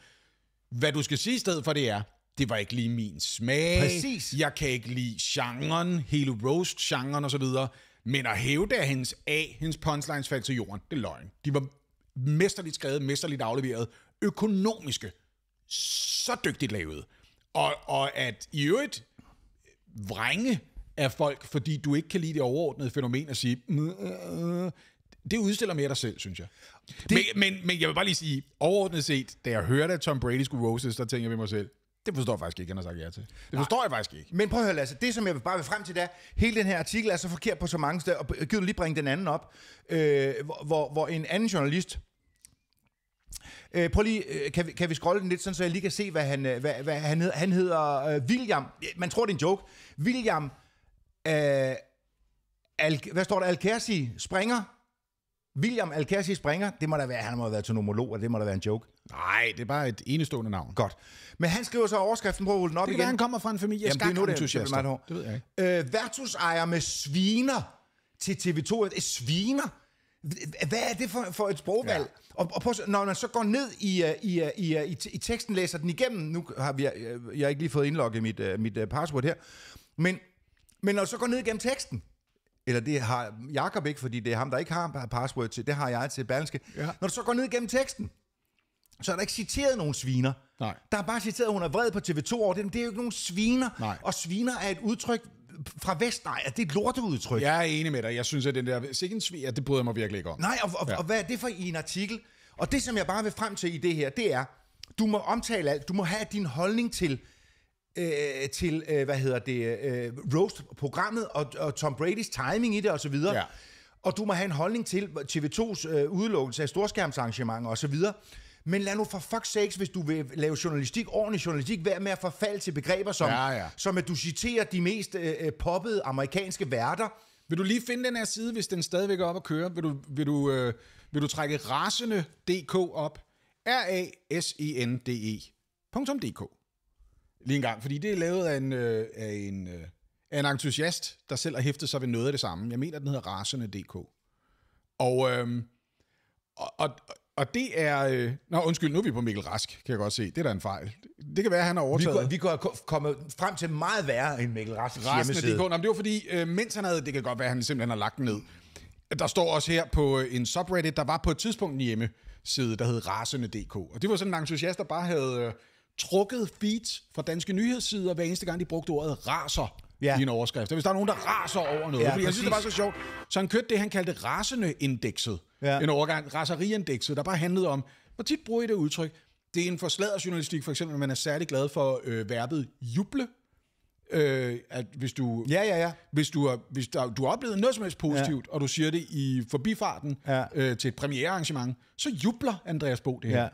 Hvad du skal sige i stedet for, det er, det var ikke lige min smag. Præcis. Jeg kan ikke lide genren, hele roast-genren osv. Men at hæve der hendes A, hendes punchlines faldt til jorden, det er løgn. De var mesterligt skrevet, mesterligt afleveret, økonomiske, så dygtigt lavet. Og, og at i øvrigt vrænge af folk, fordi du ikke kan lide det overordnede fænomen at sige, mm, mm, mm, det udstiller mere dig selv, synes jeg. Det... Men, men, men jeg vil bare lige sige, overordnet set, da jeg hørte, at Tom Brady skulle roses, der tænker jeg ved mig selv, det forstår jeg faktisk ikke, han har sagt ja til. Det forstår Nej. jeg faktisk ikke. Men prøv at høre, Lasse. Det, som jeg vil bare vil frem til, det er, hele den her artikel er så forkert på så mange steder. Og giv lige bringe den anden op, øh, hvor, hvor, en anden journalist... Øh, prøv lige, øh, kan, vi, kan vi scrolle den lidt, sådan, så jeg lige kan se, hvad han, øh, hvad, hvad han hedder. Han hedder øh, William. Man tror, det er en joke. William... Øh, Al, hvad står der? Al-Kersi springer William Alkassi Springer, det må da være, han må have været tonomolog, og det må da være en joke. Nej, det er bare et enestående navn. Godt. Men han skriver så overskriften, på at rulle den op det igen. Det han kommer fra en familie er skakentusiaster. Det, det, det ved jeg ikke. Øh, med sviner til TV2. Sviner? Hvad er det for, for et sprogvalg? Ja. Og, og på, når man så går ned i, øh, i, øh, i, øh, i, i teksten, læser den igennem, nu har vi, jeg, jeg har ikke lige fået indlogget mit, mit password her, men, men når så går ned igennem teksten, eller det har Jakob ikke, fordi det er ham, der ikke har password til, det har jeg til Berlingske. Ja. Når du så går ned igennem teksten, så er der ikke citeret nogen sviner. Nej. Der er bare citeret, at hun er vred på TV2 over det, men det er jo ikke nogen sviner. Nej. Og sviner er et udtryk, fra vest, nej, det er et lorteudtryk. Jeg er enig med dig. Jeg synes, at den der sviner, det bryder jeg mig virkelig ikke om. Nej, og, og, ja. og hvad er det for i en artikel? Og det, som jeg bare vil frem til i det her, det er, du må omtale alt. Du må have din holdning til øh, til, øh, hvad hedder det, øh, roast-programmet, og, og Tom Bradys timing i det, og så videre. Ja. Og du må have en holdning til TV2's øh, udelukkelse af storskærmsarrangementer, og så videre. Men lad nu for fuck's sakes, hvis du vil lave journalistik, ordentlig journalistik, være med at forfalde til begreber, som, ja, ja. som at du citerer de mest øh, øh, poppede amerikanske værter. Vil du lige finde den her side, hvis den stadigvæk er op at køre? Vil du, vil du, øh, vil du trække rasende.dk op? r a s e n d -E. Lige en gang, fordi det er lavet af en, øh, af en, øh, af en entusiast, der selv har hæftet sig ved noget af det samme. Jeg mener, den hedder Rasende.dk. Og, øh, og, og, og det er... Øh, nå, undskyld, nu er vi på Mikkel Rask, kan jeg godt se. Det er da en fejl. Det kan være, at han har overtaget. Vi kunne, vi kunne frem til meget værre end Mikkel Rask Rasende.dk. Nå, det var fordi, øh, mens han havde... Det kan godt være, at han simpelthen har lagt den ned. Der står også her på øh, en subreddit, der var på et tidspunkt en hjemmeside, der hed rasende.dk. Og det var sådan en entusiast, der bare havde øh, trukket feed fra danske nyhedssider, hver eneste gang de brugte ordet raser ja. i en overskrift. Hvis der er nogen, der raser over noget. Ja, fordi præcis. jeg synes, det var så sjovt. Så han kørte det, han kaldte rasende-indekset. Ja. En overgang, raseriindekset, der bare handlede om, hvor tit bruger I det udtryk? Det er en forslaget journalistik, for eksempel, man er særlig glad for øh, verbet juble. Øh, at hvis du, ja, ja, ja. Hvis du, har, hvis der, du har oplevet noget som helst positivt, ja. og du siger det i forbifarten ja. øh, til et premierearrangement, så jubler Andreas Bo det her. Ja.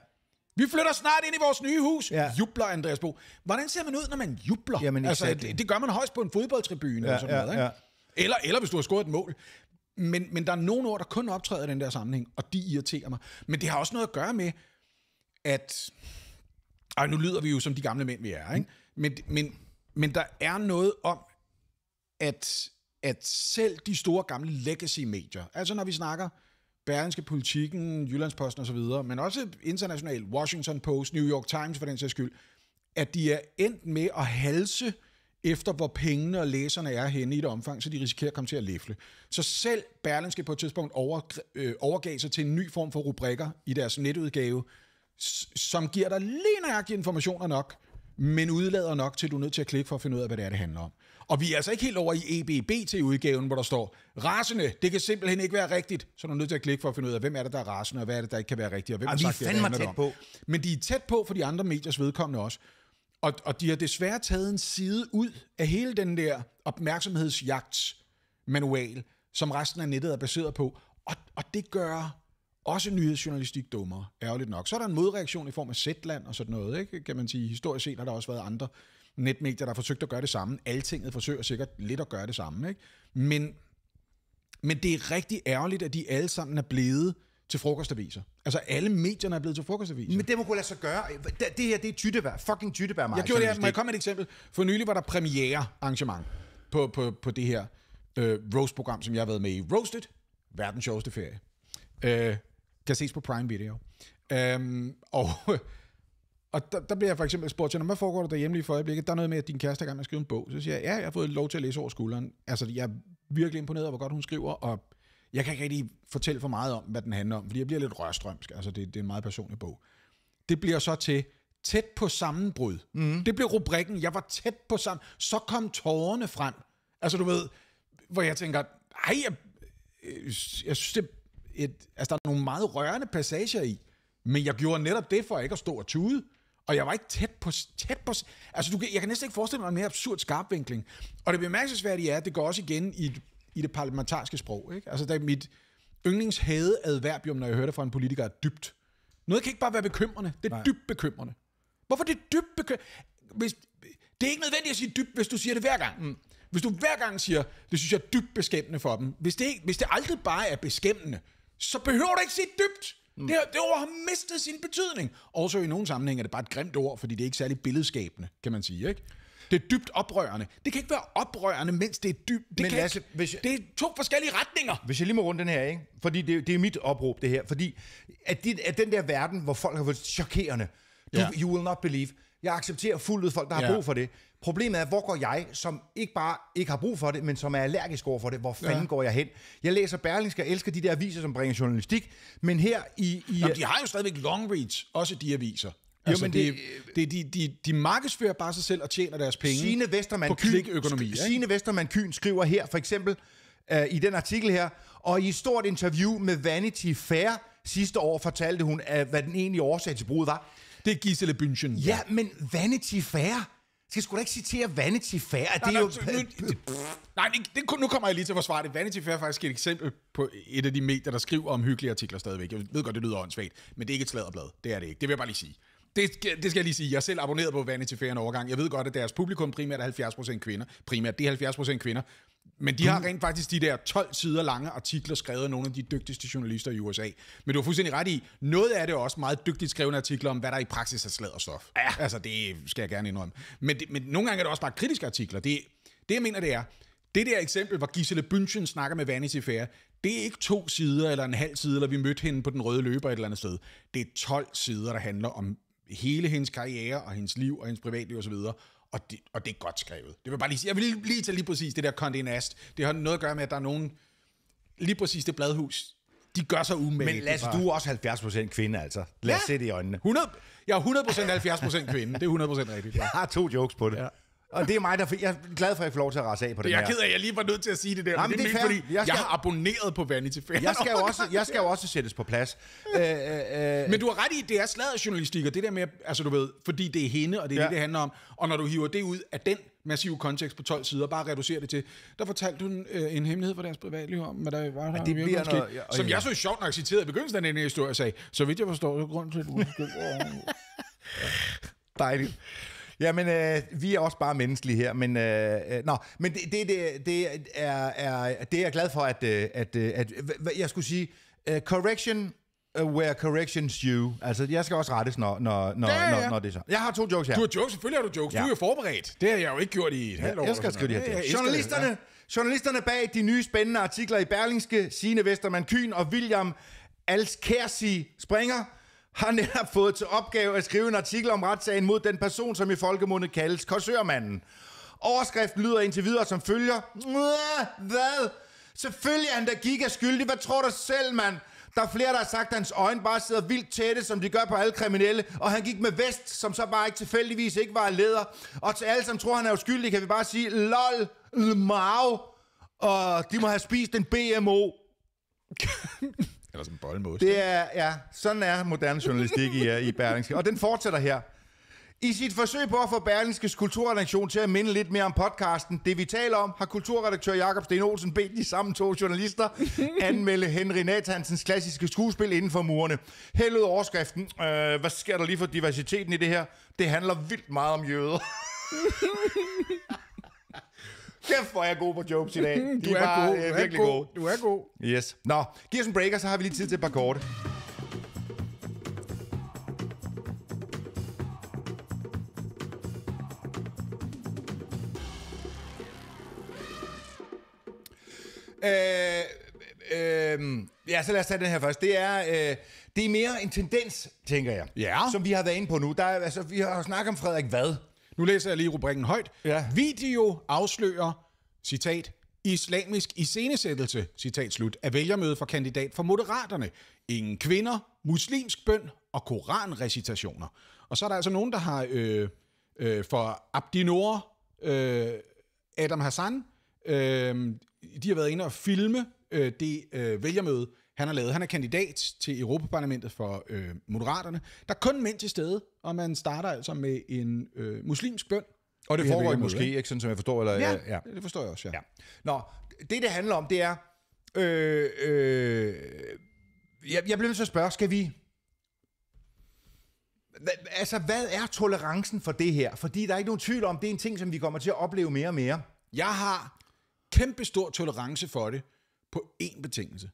Vi flytter snart ind i vores nye hus. Ja. Jubler Andreas Bo. Hvordan ser man ud, når man jubler? Jamen, altså, det, det gør man højst på en fodboldtribune. Ja, eller, sådan ja, noget, ikke? Ja. Eller, eller hvis du har scoret et mål. Men, men der er nogle ord, der kun optræder i den der sammenhæng, og de irriterer mig. Men det har også noget at gøre med, at... Ej, nu lyder vi jo som de gamle mænd, vi er, ikke? Mm. Men, men, men der er noget om, at, at selv de store gamle legacy-medier, altså når vi snakker Bergenske Politikken, Jyllandsposten osv., men også internationalt, Washington Post, New York Times for den sags skyld, at de er endt med at halse efter hvor pengene og læserne er henne i et omfang, så de risikerer at komme til at læfle. Så selv Berlinske på et tidspunkt over, øh, overgav sig til en ny form for rubrikker i deres netudgave, som giver dig lige nøjagtig informationer nok, men udlader nok til, at du er nødt til at klikke for at finde ud af, hvad det er, det handler om. Og vi er altså ikke helt over i EBBT-udgaven, hvor der står, rasende, det kan simpelthen ikke være rigtigt. Så er du nødt til at klikke for at finde ud af, hvem er det, der er rasende, og hvad er det, der ikke kan være rigtigt, og hvem Arh, har sagt, det, er tæt om. Men de er tæt på for de andre mediers vedkommende også. Og, og de har desværre taget en side ud af hele den der opmærksomhedsjagt-manual, som resten af nettet er baseret på. Og, og det gør også nyhedsjournalistik dummere, ærgerligt nok. Så er der en modreaktion i form af Zetland og sådan noget, ikke? kan man sige. Historisk set har der også været andre netmedier, der har forsøgt at gøre det samme. Altinget forsøger sikkert lidt at gøre det samme. Ikke? Men, men det er rigtig ærgerligt, at de alle sammen er blevet til frokostaviser. Altså alle medierne er blevet til frokostaviser. Men det må kunne lade sig gøre. Det her, det er tyttebær. Fucking tyttebær, Mark. Jeg gjorde det her. Må jeg komme med et eksempel? For nylig var der premiere arrangement på, på, på det her øh, Roast-program, som jeg har været med i. Roasted, verdens sjoveste ferie. Øh, kan ses på Prime Video. Øh, og og der, der bliver jeg for eksempel spurgt til, hvad foregår der derhjemme lige for øjeblikket? Der er noget med, at din kæreste er gang med at skrive en bog. Så siger jeg, ja, jeg har fået lov til at læse over skulderen. Altså, jeg er virkelig imponeret over, hvor godt hun skriver, og jeg kan ikke rigtig fortælle for meget om, hvad den handler om, fordi jeg bliver lidt rørstrømsk. Altså, det, det er en meget personlig bog. Det bliver så til tæt på sammenbrud. Mm. Det blev rubrikken. Jeg var tæt på sammen. Så kom tårerne frem. Altså, du ved, hvor jeg tænker, ej, jeg, øh, jeg synes, det et, altså, der er nogle meget rørende passager i, men jeg gjorde netop det for ikke at stå og tude. Og jeg var ikke tæt på... Tæt på altså, du kan, jeg kan næsten ikke forestille mig en mere absurd skarpvinkling. Og det bemærkelsesværdige er, at det går også igen i, i det parlamentariske sprog. Ikke? Altså, der mit yndlingshæde adverbium når jeg hører det fra en politiker, er dybt. Noget kan ikke bare være bekymrende. Det er Nej. dybt bekymrende. Hvorfor det er dybt bekymrende? Hvis, det er ikke nødvendigt at sige dybt, hvis du siger det hver gang. Mm. Hvis du hver gang siger, det synes jeg er dybt beskæmmende for dem. Hvis det, hvis det aldrig bare er beskæmmende, så behøver du ikke sige dybt. Mm. Det, det ord har mistet sin betydning. Også i nogle sammenhænge er det bare et grimt ord, fordi det er ikke særlig billedskabende, kan man sige, ikke? Det er dybt oprørende. Det kan ikke være oprørende, mens det er dybt. Det, Men kan Lasse, ikke, hvis jeg, det er to forskellige retninger. Hvis jeg lige må runde den her, ikke? Fordi det, det er mit opråb, det her. Fordi at, de, at den der verden, hvor folk har været chokerende, du, yeah. You will not believe. Jeg accepterer fuldt ud folk, der har yeah. brug for det. Problemet er, hvor går jeg, som ikke bare ikke har brug for det, men som er allergisk over for det, hvor fanden ja. går jeg hen? Jeg læser Berlingske, jeg elsker de der aviser, som bringer journalistik, men her i... i Jamen, de har jo stadigvæk long reach, også de aviser. Altså, jo, men det, det, de, de, de markedsfører bare sig selv og tjener deres penge Signe Vestermann på klikøkonomi. Kyn, Signe Vestermann Kyn skriver her, for eksempel, øh, i den artikel her, og i et stort interview med Vanity Fair sidste år fortalte hun, at, øh, hvad den egentlige årsag til bruget var. Det er Gisele Bündchen. Ja, ja men Vanity Fair. Skal sgu da ikke citere Vanity Fair? Nej, det er jo... Nej, nu, nej, det, nu kommer jeg lige til at forsvare det. Vanity Fair er faktisk et eksempel på et af de medier, der skriver om hyggelige artikler stadigvæk. Jeg ved godt, det lyder åndssvagt, men det er ikke et sladderblad. Det er det ikke. Det vil jeg bare lige sige. Det, det skal jeg lige sige. Jeg er selv abonneret på Vanity Fair en overgang. Jeg ved godt, at deres publikum primært er 70% kvinder. Primært, det er 70% kvinder. Men de har rent faktisk de der 12 sider lange artikler skrevet af nogle af de dygtigste journalister i USA. Men du har fuldstændig ret i, noget af det er også meget dygtigt skrevne artikler om, hvad der i praksis er slad og stof. Ja. Altså, det skal jeg gerne indrømme. Men, det, men nogle gange er det også bare kritiske artikler. Det, det jeg mener, det er, det der eksempel, hvor Gisele Bündchen snakker med Vanity Fair, det er ikke to sider eller en halv side, eller vi mødte hende på den røde løber et eller andet sted. Det er 12 sider, der handler om hele hendes karriere og hendes liv og hendes privatliv osv., og det, og det er godt skrevet. Det vil bare lige sige. Jeg vil lige tage lige præcis det der Condé Nast. Det har noget at gøre med, at der er nogen... Lige præcis det bladhus, de gør sig umage. Men lad os, du er også 70% kvinde, altså. Lad os se det i øjnene. 100, jeg er 100% 70% kvinde. Det er 100% rigtigt. Ja. (laughs) Jeg har to jokes på det. Ja. Og det er mig, der... Jeg er glad for, at jeg får lov til at rase af på det her. Jeg er ked af, at jeg lige var nødt til at sige det der. Nej, men det er fair. fordi, jeg, skal... jeg har abonneret på Vanity Fair. Jeg skal jo også, jeg skal jo også sættes på plads. (laughs) Øh, øh, øh, men du har ret i, det er journalistik, og det der med... Altså, du ved, fordi det er hende, og det er ja. det, det handler om. Og når du hiver det ud af den massive kontekst på 12 sider, bare reducerer det til, der fortalte hun øh, en hemmelighed for deres privatliv om, hvad der var der ja, det bliver noget, ja, som ja. jeg så sjovt nok citerede i begyndelsen af den her historie, sagde, så vidt jeg forstår, så grund til, at du (laughs) Dejligt. Jamen, øh, vi er også bare menneskelige her, men, øh, øh, nå, men det, det, det, det, er, er, det er jeg glad for, at, øh, at, øh, at, at jeg skulle sige, uh, correction where corrections you. Altså, jeg skal også rettes, når, når, når, ja, ja. når, når det er så. Jeg har to jokes her. Du har jokes, selvfølgelig har du jokes. Ja. Du er jo forberedt. Det har jeg jo ikke gjort i et ja, halvt år. Jeg skal skrive det her. Ja, journalisterne, ja. journalisterne bag de nye spændende artikler i Berlingske, Signe Vestermann Kyn og William Alskersi Springer, har netop fået til opgave at skrive en artikel om retssagen mod den person, som i folkemundet kaldes korsørmanden. Overskriften lyder indtil videre som følger. Hvad? Selvfølgelig han der gik er skyldig. Hvad tror du selv, mand? Der er flere, der har sagt, at hans øjne bare sidder vildt tætte, som de gør på alle kriminelle. Og han gik med vest, som så bare ikke tilfældigvis ikke var leder. Og til alle, som tror, han er uskyldig, kan vi bare sige, lol, mau. Og de må have spist en BMO. (laughs) Eller som boldmos. Det er, ja, sådan er moderne journalistik i, øh, i Berlingske. Og den fortsætter her. I sit forsøg på at få Berlingskes kulturredaktion til at minde lidt mere om podcasten, det vi taler om, har kulturredaktør Jakob Sten Olsen bedt de samme to journalister (laughs) anmelde Henry Nathansens klassiske skuespil inden for murene. Held ud overskriften, øh, hvad sker der lige for diversiteten i det her? Det handler vildt meget om jøder. (laughs) Kæft, hvor er jeg god på jokes i dag. (laughs) De øh, du er, er god. Øh, virkelig god. Du er god. Yes. Nå, giv os en breaker, så har vi lige tid til et par korte. Øh, øh, øh, ja, så lad os tage den her først. Det er, øh, det er mere en tendens, tænker jeg, ja. som vi har været inde på nu. Der, er, altså, vi har snakket om Frederik Vad nu læser jeg lige rubrikken højt. Ja. Video afslører, citat, islamisk iscenesættelse, citat slut, af vælgermøde for kandidat for Moderaterne. Ingen kvinder, muslimsk bøn og koranrecitationer. Og så er der altså nogen, der har øh, øh, for Abdinor, øh, Adam Hassan, øh, de har været inde og filme øh, det øh, vælgermøde, han har lavet. Han er kandidat til Europaparlamentet for øh, Moderaterne. Der er kun mænd til stede og man starter altså med en øh, muslimsk bøn. Og det foregår i måske, ikke? Sådan som jeg forstår, eller... Ja, øh, ja, det forstår jeg også, ja. ja. Nå, det det handler om, det er... Øh, øh, jeg, jeg bliver nødt til at spørge, skal vi... Altså, hvad er tolerancen for det her? Fordi der er ikke nogen tvivl om, det er en ting, som vi kommer til at opleve mere og mere. Jeg har kæmpe stor tolerance for det på én betingelse.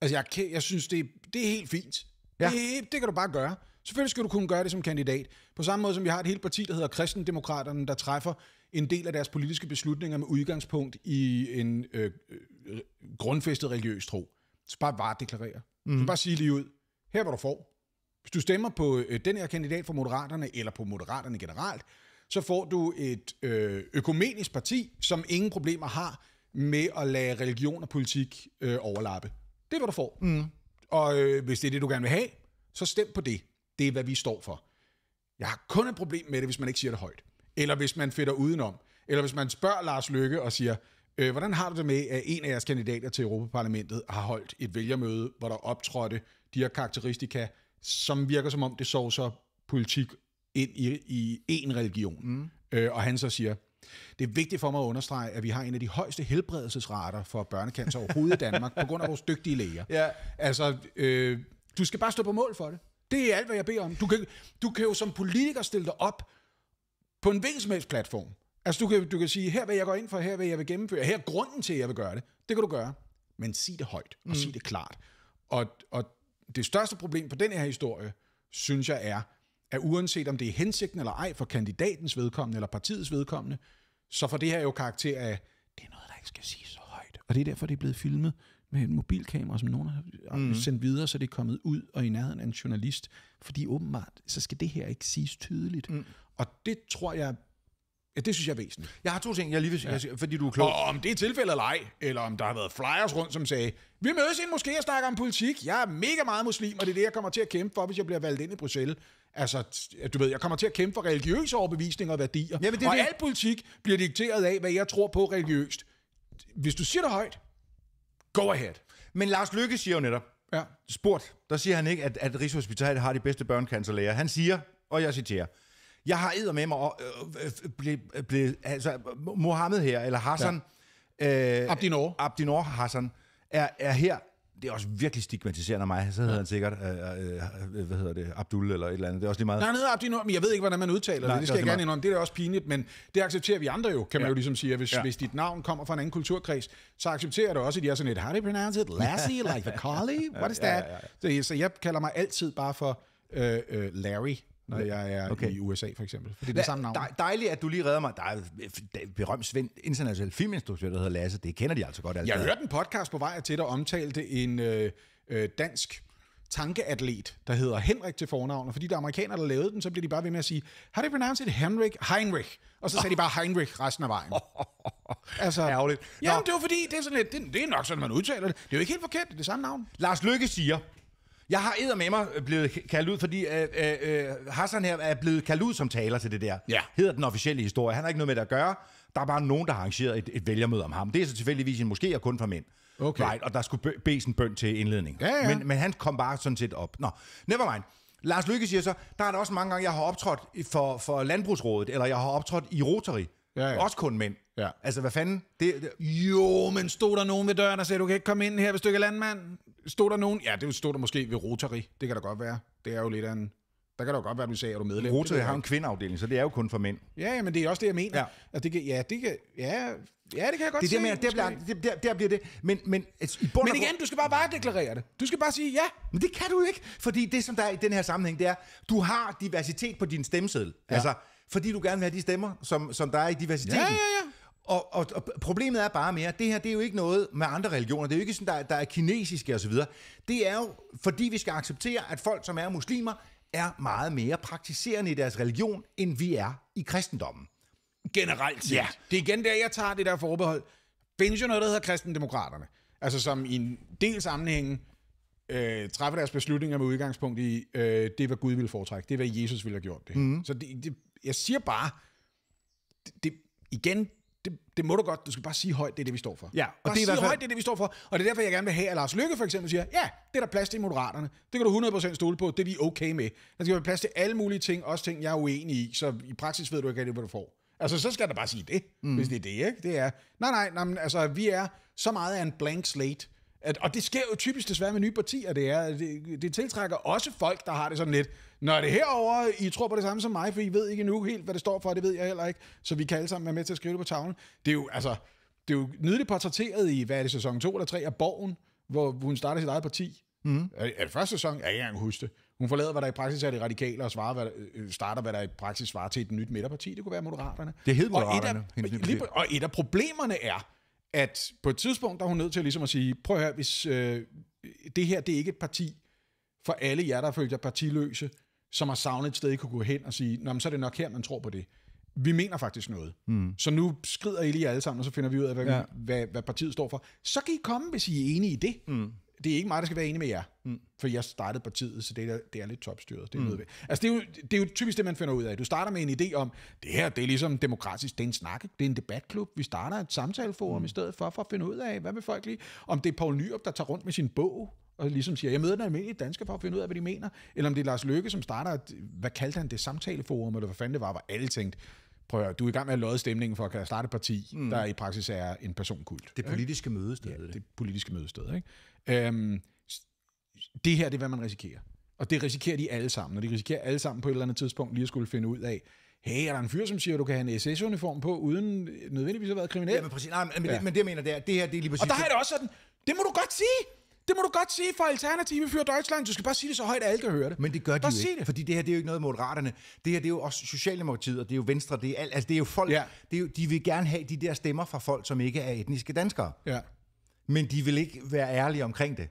Altså, jeg, jeg synes, det, det er helt fint. Ja. Det, det kan du bare gøre. Selvfølgelig skal du kunne gøre det som kandidat. På samme måde som vi har et helt parti, der hedder Kristendemokraterne, der træffer en del af deres politiske beslutninger med udgangspunkt i en øh, øh, grundfæstet religiøs tro. Så bare bare deklarere. Mm. Så bare sige lige ud, her hvor du får. Hvis du stemmer på øh, den her kandidat for Moderaterne, eller på Moderaterne generelt, så får du et øh, økumenisk parti, som ingen problemer har med at lade religion og politik øh, overlappe. Det er, hvad du får. Mm. Og øh, hvis det er det, du gerne vil have, så stem på det. Det er, hvad vi står for. Jeg har kun et problem med det, hvis man ikke siger det højt. Eller hvis man fedter udenom. Eller hvis man spørger Lars Løkke og siger, øh, hvordan har du det med, at en af jeres kandidater til Europaparlamentet har holdt et vælgermøde, hvor der optrådte de her karakteristika, som virker som om, det så politik ind i, i én religion. Mm. Øh, og han så siger, det er vigtigt for mig at understrege, at vi har en af de højeste helbredelsesrater for børnekancer overhovedet i Danmark, på grund af vores dygtige læger. Ja. Altså, øh, du skal bare stå på mål for det. Det er alt, hvad jeg beder om. Du kan, du kan jo som politiker stille dig op på en hvilken platform. Altså, du kan, du kan sige, her vil jeg gå ind for, her vil jeg vil gennemføre, her er grunden til, at jeg vil gøre det. Det kan du gøre. Men sig det højt, og mm. sig det klart. Og, og det største problem på den her historie, synes jeg er, at uanset om det er hensigten eller ej for kandidatens vedkommende eller partiets vedkommende, så får det her jo karakter af, det er noget, der ikke skal siges så højt. Og det er derfor, det er blevet filmet med et mobilkamera, som nogen har mm. sendt videre, så det er kommet ud og i nærheden af en journalist. Fordi åbenbart, så skal det her ikke siges tydeligt. Mm. Og det tror jeg Ja, det synes jeg er væsentligt. Jeg har to ting, jeg lige vil sige, ja. fordi du er klog. Og om det er tilfældet eller ej, eller om der har været flyers rundt, som sagde, vi mødes i måske og snakker om politik. Jeg er mega meget muslim, og det er det, jeg kommer til at kæmpe for, hvis jeg bliver valgt ind i Bruxelles. Altså, du ved, jeg kommer til at kæmpe for religiøse overbevisninger og værdier. Ja, men det og det. al politik bliver dikteret af, hvad jeg tror på religiøst. Hvis du siger det højt, Go ahead. Men Lars Lykke siger jo netop, ja. spurgt, der siger han ikke, at, at Rigshospitalet har de bedste børnecancerlæger. Han siger, og jeg citerer, jeg har æder med mig, og, øh, øh, ble, ble, altså Mohammed her, eller Hassan, ja. øh, Abdinor. Abdinor Hassan, er, er her det er også virkelig stigmatiserende af mig. Så hedder ja. han sikkert, øh, øh, øh, hvad hedder det, Abdul eller et eller andet. Det er også lige meget... Nej, han hedder Abdul, men jeg ved ikke, hvordan man udtaler Nej, det. Det skal jeg gerne indrømme. Det er da også pinligt, men det accepterer vi andre jo, kan ja. man jo ligesom sige. Hvis, ja. hvis dit navn kommer fra en anden kulturkreds, så accepterer du også, at de er sådan et, how do you pronounce it? Lassie? Like the (laughs) collie? What is that? Ja, ja, ja. Så, så jeg kalder mig altid bare for øh, øh, Larry når jeg er okay. i USA for eksempel. Fordi det er samme navn. Dej, dejligt, at du lige redder mig. Der er øh, berømt svend, international filminstruktør, der hedder Lasse. Det kender de altså godt. Altid. Jeg hørte en podcast på vej til, der omtalte en øh, øh, dansk tankeatlet, der hedder Henrik til fornavn, og fordi der er amerikanere, der lavede den, så bliver de bare ved med at sige, har det you pronounce it, Henrik? Heinrich. Og så sagde oh. de bare Heinrich resten af vejen. (laughs) Altså, Ærgerligt. Jamen, Nå. det var fordi, det er, sådan lidt, det, det er nok sådan, man udtaler det. Det er jo ikke helt forkert, det er det samme navn. Lars Lykke siger, jeg har æder med mig øh, blevet kaldt ud, fordi øh, øh, øh, Hassan her er blevet kaldt ud som taler til det der. Ja. Hedder den officielle historie. Han har ikke noget med det at gøre. Der er bare nogen, der har arrangeret et, et vælgermøde om ham. Det er så tilfældigvis en måske og kun for mænd. Okay. Right, og der skulle bø- bes en bøn til indledning. Ja, ja. Men, men han kom bare sådan set op. Nå, nevermind. Lars Lykke siger så, der er der også mange gange, jeg har optrådt for, for Landbrugsrådet, eller jeg har optrådt i Rotary. Ja, ja. Også kun mænd. Ja. Altså, hvad fanden? Det, det... Jo, men stod der nogen ved døren og sagde, du kan ikke komme ind her, hvis du ikke er landmand? Stod der nogen? Ja, det stod der måske ved Rotary. Det kan da godt være. Det er jo lidt af en... Der kan da godt være, at du sagde, at du er medlem. Rotary har en kvindeafdeling, så det er jo kun for mænd. Ja, men det er også det, jeg mener. Ja, altså, det kan, ja, det kan, ja, ja, det kan jeg godt det er det, men der, bliver, der, der, der bliver det. Men, men, altså, i bund men igen, du skal bare bare deklarere det. Du skal bare sige ja. Men det kan du ikke, fordi det, som der er i den her sammenhæng, det er, du har diversitet på din stemmeseddel. Ja. Altså, fordi du gerne vil have de stemmer, som, som der er i diversiteten. Ja, ja, ja. Og, og, og problemet er bare mere, det her det er jo ikke noget med andre religioner, det er jo ikke sådan, der, der er kinesiske osv. Det er jo, fordi vi skal acceptere, at folk, som er muslimer, er meget mere praktiserende i deres religion, end vi er i kristendommen. Generelt set. Ja. Det er igen der, jeg tager det der forbehold. Findes jo noget, der hedder kristendemokraterne. Altså som i en del sammenhænge øh, træffer deres beslutninger med udgangspunkt i, øh, det er, hvad Gud ville foretrække. Det er, hvad Jesus ville have gjort det. Mm. Så det, det, jeg siger bare, det, det igen, det, det må du godt, du skal bare sige højt, det er det, vi står for. Ja, og bare det er sige højt, det er det, vi står for, og det er derfor, jeg gerne vil have, at Lars Lykke for eksempel siger, ja, det er der plads til i Moderaterne, det kan du 100% stole på, det er vi okay med. Der skal være plads til alle mulige ting, også ting, jeg er uenig i, så i praksis ved du ikke, hvad du får. Altså, så skal der bare sige det, mm. hvis det er det, ikke? Det er, nej, nej, nej, men, altså, vi er så meget af en blank slate, at, og det sker jo typisk desværre med nye partier, det er, det, det tiltrækker også folk, der har det sådan lidt, Nå, er det herover, I tror på det samme som mig, for I ved ikke nu helt, hvad det står for, det ved jeg heller ikke, så vi kan alle sammen være med til at skrive det på tavlen. Det er jo, altså, det er jo nydeligt portrætteret i, hvad er det, sæson 2 eller 3 af Borgen, hvor hun starter sit eget parti. Mm. Er, er det første sæson? Jeg kan ikke huske det. Hun forlader, hvad der i praksis er det radikale, og svarer, hvad, der, øh, øh, starter, hvad der i praksis svarer til et nyt midterparti. Det kunne være Moderaterne. Det hed Moderaterne. Og et af, og et af problemerne er, at på et tidspunkt, der er hun nødt til ligesom at sige, prøv at høre, hvis øh, det her, det er ikke et parti for alle jer, der følger jer partiløse, som har savnet et sted, I kunne gå hen og sige, Nå, men så er det nok her, man tror på det. Vi mener faktisk noget. Mm. Så nu skrider I lige alle sammen, og så finder vi ud af, hvad, ja. hvad, hvad partiet står for. Så kan I komme, hvis I er enige i det. Mm. Det er ikke mig, der skal være enig med jer. Mm. For jeg startede partiet, så det er, det er lidt topstyret. Det er, mm. Altså, det, er jo, det er jo typisk det, man finder ud af. Du starter med en idé om, det her det er ligesom demokratisk, det er en snak, det er en debatklub. Vi starter et samtaleforum mm. i stedet for, for at finde ud af, hvad vil folk lige? Om det er Poul Nyrup, der tager rundt med sin bog, og ligesom siger, jeg møder den almindelige dansker for at finde ud af, hvad de mener, eller om det er Lars Løkke, som starter, et, hvad kaldte han det, samtaleforum, eller hvad fanden det var, hvor alle tænkte, prøv at høre, du er i gang med at lodde stemningen for at starte et parti, mm. der i praksis er en personkult. Det politiske ikke? mødested. Ja, det politiske mødested. Ikke? Øhm, det her, det er, hvad man risikerer. Og det risikerer de alle sammen, og de risikerer alle sammen på et eller andet tidspunkt lige at skulle finde ud af, hey, er der en fyr, som siger, at du kan have en SS-uniform på, uden nødvendigvis at have været kriminel? Ja, men præcis. Nej, men, ja. men det, jeg mener, det er, det her, det er lige præcis... Og der har jeg det også sådan, det må du godt sige! Det må du godt sige for Alternative for Deutschland. Du skal bare sige det så højt, at alle kan høre det. Men det gør de bare jo ikke, det. fordi det her det er jo ikke noget mod raterne. Det her det er jo også Socialdemokratiet, og det er jo Venstre. Det er, al- altså, det er jo folk, ja. det er jo, de vil gerne have de der stemmer fra folk, som ikke er etniske danskere. Ja. Men de vil ikke være ærlige omkring det.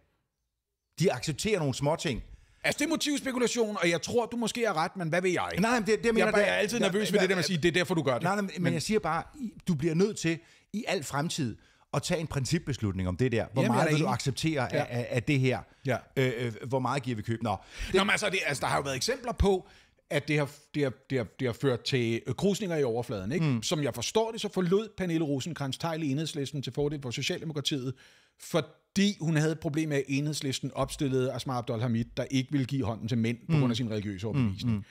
De accepterer nogle småting, Altså, det er motivspekulation, og jeg tror, du måske er ret, men hvad ved jeg? Nej, men det, det mener jeg, bare, jeg er altid nervøs ved det der man siger, det er derfor, du gør det. Nej, nej men, men jeg siger bare, du bliver nødt til i al fremtid og tage en principbeslutning om det der. Hvor Jamen, meget vil du acceptere ja. af, af, det her? Ja. Øh, øh, hvor meget giver vi køb? Nå, det, Nå men altså, det, altså, der har jo været eksempler på, at det har, det har, det har, det har ført til øh, krusninger i overfladen. Ikke? Mm. Som jeg forstår det, så forlod Pernille rosenkrantz i enhedslisten til fordel for Socialdemokratiet, fordi hun havde et problem med, at enhedslisten opstillede Asmar Abdul Hamid, der ikke ville give hånden til mænd mm. på grund af sin religiøse mm, overbevisning. Mm. Mm.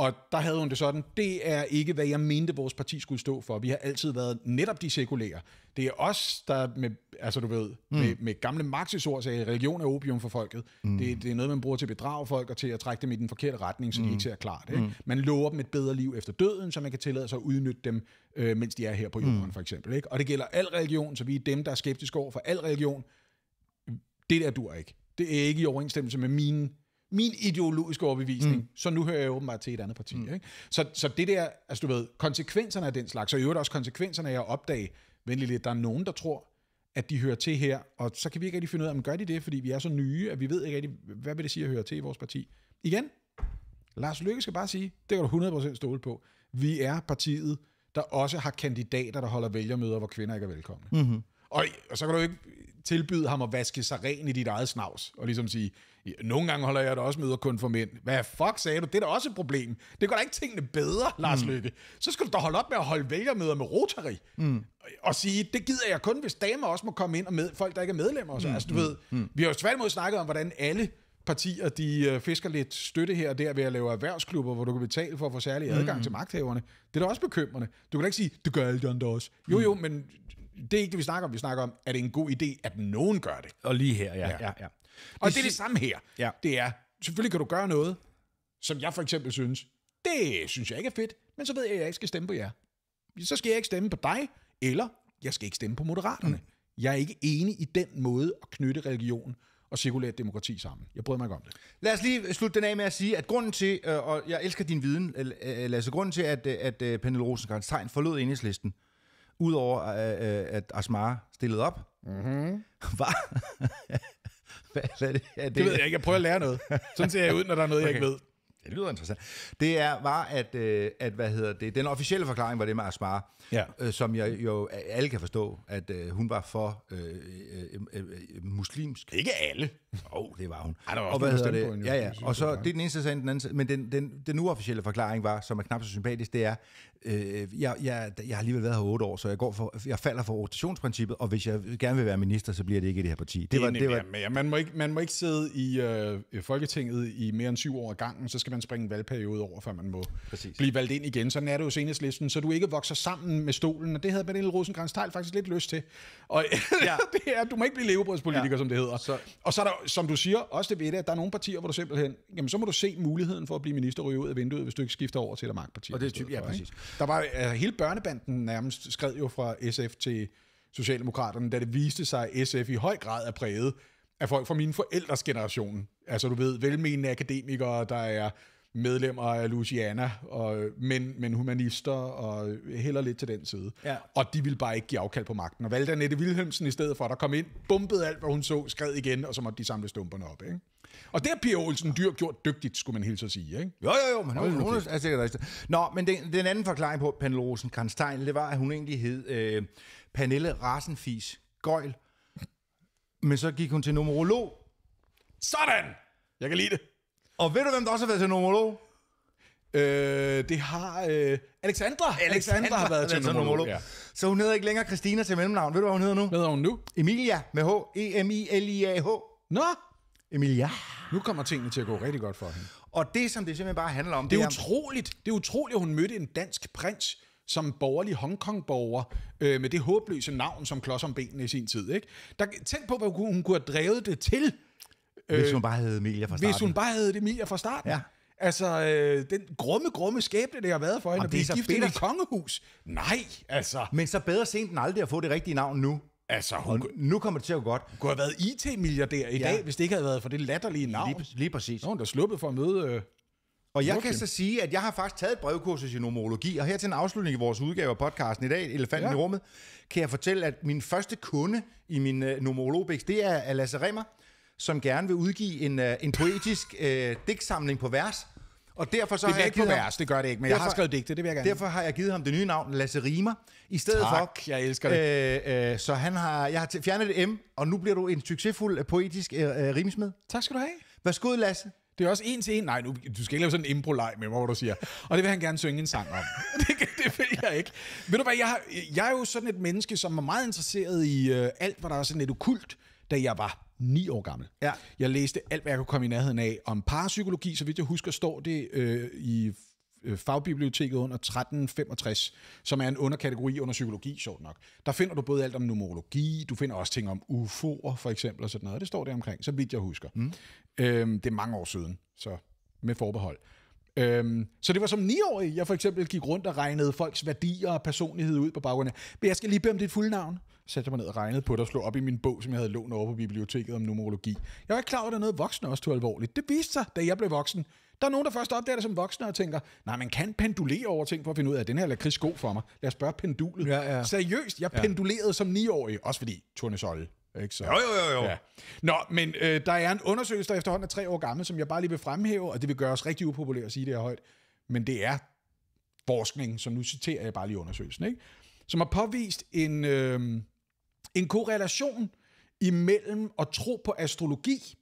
Og der havde hun det sådan, det er ikke, hvad jeg mente, vores parti skulle stå for. Vi har altid været netop de sekulære. Det er os, der med, altså du ved, mm. med, med gamle Marxis ord sagde, religion er opium for folket. Mm. Det, det er noget, man bruger til at bedrage folk og til at trække dem i den forkerte retning, så mm. de ikke ser klart. Mm. Ikke? Mm. Man lover dem et bedre liv efter døden, så man kan tillade sig at udnytte dem, øh, mens de er her på mm. jorden mm. for eksempel. Ikke? Og det gælder al religion, så vi er dem, der er skeptiske over for al religion. Det der dur ikke. Det er ikke i overensstemmelse med mine min ideologiske overbevisning, mm. så nu hører jeg åbenbart til et andet parti. Mm. Ikke? Så, så det der, altså du ved, konsekvenserne af den slags, og i øvrigt også konsekvenserne af at opdage, venlig lidt, der er nogen, der tror, at de hører til her, og så kan vi ikke rigtig finde ud af, om gør de det, fordi vi er så nye, at vi ved ikke rigtig, hvad vil det sige at høre til i vores parti. Igen, Lars Lykke skal bare sige, det kan du 100% stole på, vi er partiet, der også har kandidater, der holder vælgermøder, hvor kvinder ikke er velkomne. Mm-hmm. Og, og så kan du ikke tilbyde ham at vaske sig ren i dit eget snavs, og ligesom sige, nogle gange holder jeg da også møder kun for mænd. Hvad fuck sagde du? Det er da også et problem. Det går da ikke tingene bedre, Lars mm. Løkke. Så skal du da holde op med at holde vælgermøder med Rotary, mm. og sige, det gider jeg kun, hvis damer også må komme ind, og med, folk, der ikke er medlemmer. Mm. Altså, du mm, ved, mm. vi har jo tværtimod snakket om, hvordan alle partier, de øh, fisker lidt støtte her og der ved at lave erhvervsklubber, hvor du kan betale for at få særlig mm, adgang mm. til magthaverne. Det er da også bekymrende. Du kan da ikke sige, det gør alle de andre også. Jo, jo, men det er ikke det, vi snakker om. Vi snakker om, er det en god idé, at nogen gør det? Og lige her, ja. ja. ja, ja. Og det, det er det samme her. Ja. Det er, selvfølgelig kan du gøre noget, som jeg for eksempel synes, det synes jeg ikke er fedt, men så ved jeg, at jeg ikke skal stemme på jer. Så skal jeg ikke stemme på dig, eller jeg skal ikke stemme på moderaterne. Mm. Jeg er ikke enig i den måde at knytte religion og sekulært demokrati sammen. Jeg bryder mig ikke om det. Lad os lige slutte den af med at sige, at grunden til, øh, og jeg elsker din viden, Lasse, grunden til, at, øh, at øh, Pernille rosenkrantz Tegn forlod enhedslisten, udover øh, øh at Asmar stillede op, mm-hmm. (laughs) var... Hvad er det? Er det? det ved jeg ikke. Jeg prøver at lære noget. Sådan ser jeg ud, når der er noget, okay. jeg ikke ved. Det lyder interessant. Det er, var, at, øh, at hvad hedder det, den officielle forklaring var det med Asmar, ja. øh, som jeg jo alle kan forstå, at øh, hun var for øh, øh, øh, øh muslimsk. Ikke alle. Åh, oh, det var hun. Ej, der var og hvad hedder det? ja, ja. Og så, det er den eneste, sag, den anden, men den, den, den uofficielle forklaring var, som er knap så sympatisk, det er, Øh, jeg, jeg, jeg har alligevel været her otte år, så jeg, går for, jeg falder for rotationsprincippet, og hvis jeg gerne vil være minister, så bliver det ikke i det her parti. Det, det var, det var, mere. Man, må ikke, man må ikke sidde i øh, Folketinget i mere end syv år ad gangen, så skal man springe en valgperiode over, før man må Præcis. blive valgt ind igen. Sådan er det jo senest listen, så du ikke vokser sammen med stolen, og det havde Pernille rosenkrantz Tejl faktisk lidt lyst til. Og (laughs) ja. det er, du må ikke blive levebrødspolitiker, ja. som det hedder. Så. Og så er der, som du siger, også det ved det, at der er nogle partier, hvor du simpelthen, jamen så må du se muligheden for at blive minister ryge ud af vinduet, hvis du ikke skifter over til et magtparti. Og det er typisk, ja, præcis. Ikke? Der var, altså, hele børnebanden nærmest skred jo fra SF til Socialdemokraterne, da det viste sig, at SF i høj grad er præget af folk fra min forældres generation. Altså du ved, velmenende akademikere, der er medlemmer af Louisiana, og, men, men humanister, og heller lidt til den side. Ja. Og de ville bare ikke give afkald på magten. Og valgte Annette Wilhelmsen i stedet for, der kom ind, bumpede alt, hvad hun så, skred igen, og så måtte de samle stumperne op. Ikke? Og det har Pia Olsen Dyr gjort dygtigt, skulle man hilse at sige, ikke? Jo, jo, jo, men hun, hun er sikkert rigtig. Nå, men den, den anden forklaring på Pernille rosenkrantz det var, at hun egentlig hed øh, Pernille Rassenfis Gøjl, men så gik hun til numerolog. Sådan! Jeg kan lide det. Og ved du, hvem der også har været til numerolog? Øh, det har øh, Alexandra. Alexandra har været til numerolog. Ja. Så hun hedder ikke længere Christina til mellemnavn. Ved du, hvad hun hedder nu? Hvad hedder hun nu? Emilia med H. E-M-I-L-I-A-H. Nå! Emilia. Nu kommer tingene til at gå rigtig godt for hende. Og det, som det simpelthen bare handler om... Det er, det er utroligt. Det er utroligt, at hun mødte en dansk prins, som borgerlig Hongkong-borger øh, med det håbløse navn som klods om benene i sin tid. Ikke? Der, tænk på, hvad hun kunne have drevet det til. Øh, hvis hun øh, bare havde Emilia fra starten. Hvis hun bare havde Emilia fra starten. Ja. Altså, øh, den grumme, grumme skæbne, det har været for hende at blive gift i et kongehus. Nej, altså. Men så bedre sent end aldrig at få det rigtige navn nu. Altså, hun, og nu kommer det til at gå godt. Hun kunne have været IT-milliardær i ja. dag, hvis det ikke havde været for det latterlige navn. Lige, lige præcis. Nogen, der sluppet for at møde... Øh, og jeg Muslim. kan så sige, at jeg har faktisk taget et brevkursus i nomologi, og her til en afslutning i vores udgave af podcasten i dag, Elefanten ja. i rummet, kan jeg fortælle, at min første kunde i min øh, nomologbiks, det er Lasse Remmer, som gerne vil udgive en, øh, en poetisk øh, digtsamling på vers, og derfor så det har jeg ikke på vers, det gør det ikke, men derfor, jeg har skrevet digte, det vil jeg gerne. Derfor har jeg givet ham det nye navn, Lasse Rimer, i stedet tak, for... jeg elsker det. Øh, øh, så han har, jeg har fjernet et M, og nu bliver du en succesfuld øh, poetisk øh, øh rimesmed. Tak skal du have. Værsgo, Lasse. Det er også en til en. Nej, nu, du skal ikke lave sådan en impro med mig, hvor du siger, og det vil han gerne synge en sang om. (laughs) det, det vil jeg ikke. Ved du hvad, jeg, har, jeg er jo sådan et menneske, som er meget interesseret i øh, alt, hvad der er sådan lidt okult, da jeg var ni år gammel. Ja. Jeg læste alt, hvad jeg kunne komme i nærheden af om parapsykologi. Så vidt jeg husker, står det øh, i øh, fagbiblioteket under 1365, som er en underkategori under psykologi, sjovt nok. Der finder du både alt om numerologi, du finder også ting om UFO'er for eksempel og sådan noget. Det står der omkring, så vidt jeg husker. Mm. Øhm, det er mange år siden, så med forbehold. Øhm, så det var som niårig, jeg for eksempel gik rundt og regnede folks værdier og personlighed ud på baggrunden. Men jeg skal lige bede om dit fulde navn satte jeg mig ned og regnede på det og slog op i min bog, som jeg havde lånt over på biblioteket om numerologi. Jeg var ikke klar over, at der noget voksne også tog alvorligt. Det viste sig, da jeg blev voksen. Der er nogen, der først opdager det som voksne og tænker, nej, man kan pendulere over ting for at finde ud af, at den her lakrids god for mig. Lad os spørge pendulet. Ja, ja. Seriøst, jeg ja. pendulerede som 9-årig, også fordi Tornesol. Ikke så? Jo, jo, jo. jo. Ja. Nå, men øh, der er en undersøgelse, der efterhånden er tre år gammel, som jeg bare lige vil fremhæve, og det vil gøre os rigtig upopulære at sige det her højt. Men det er forskning, som nu citerer jeg bare lige undersøgelsen, ikke? som har påvist en, øh, en korrelation imellem at tro på astrologi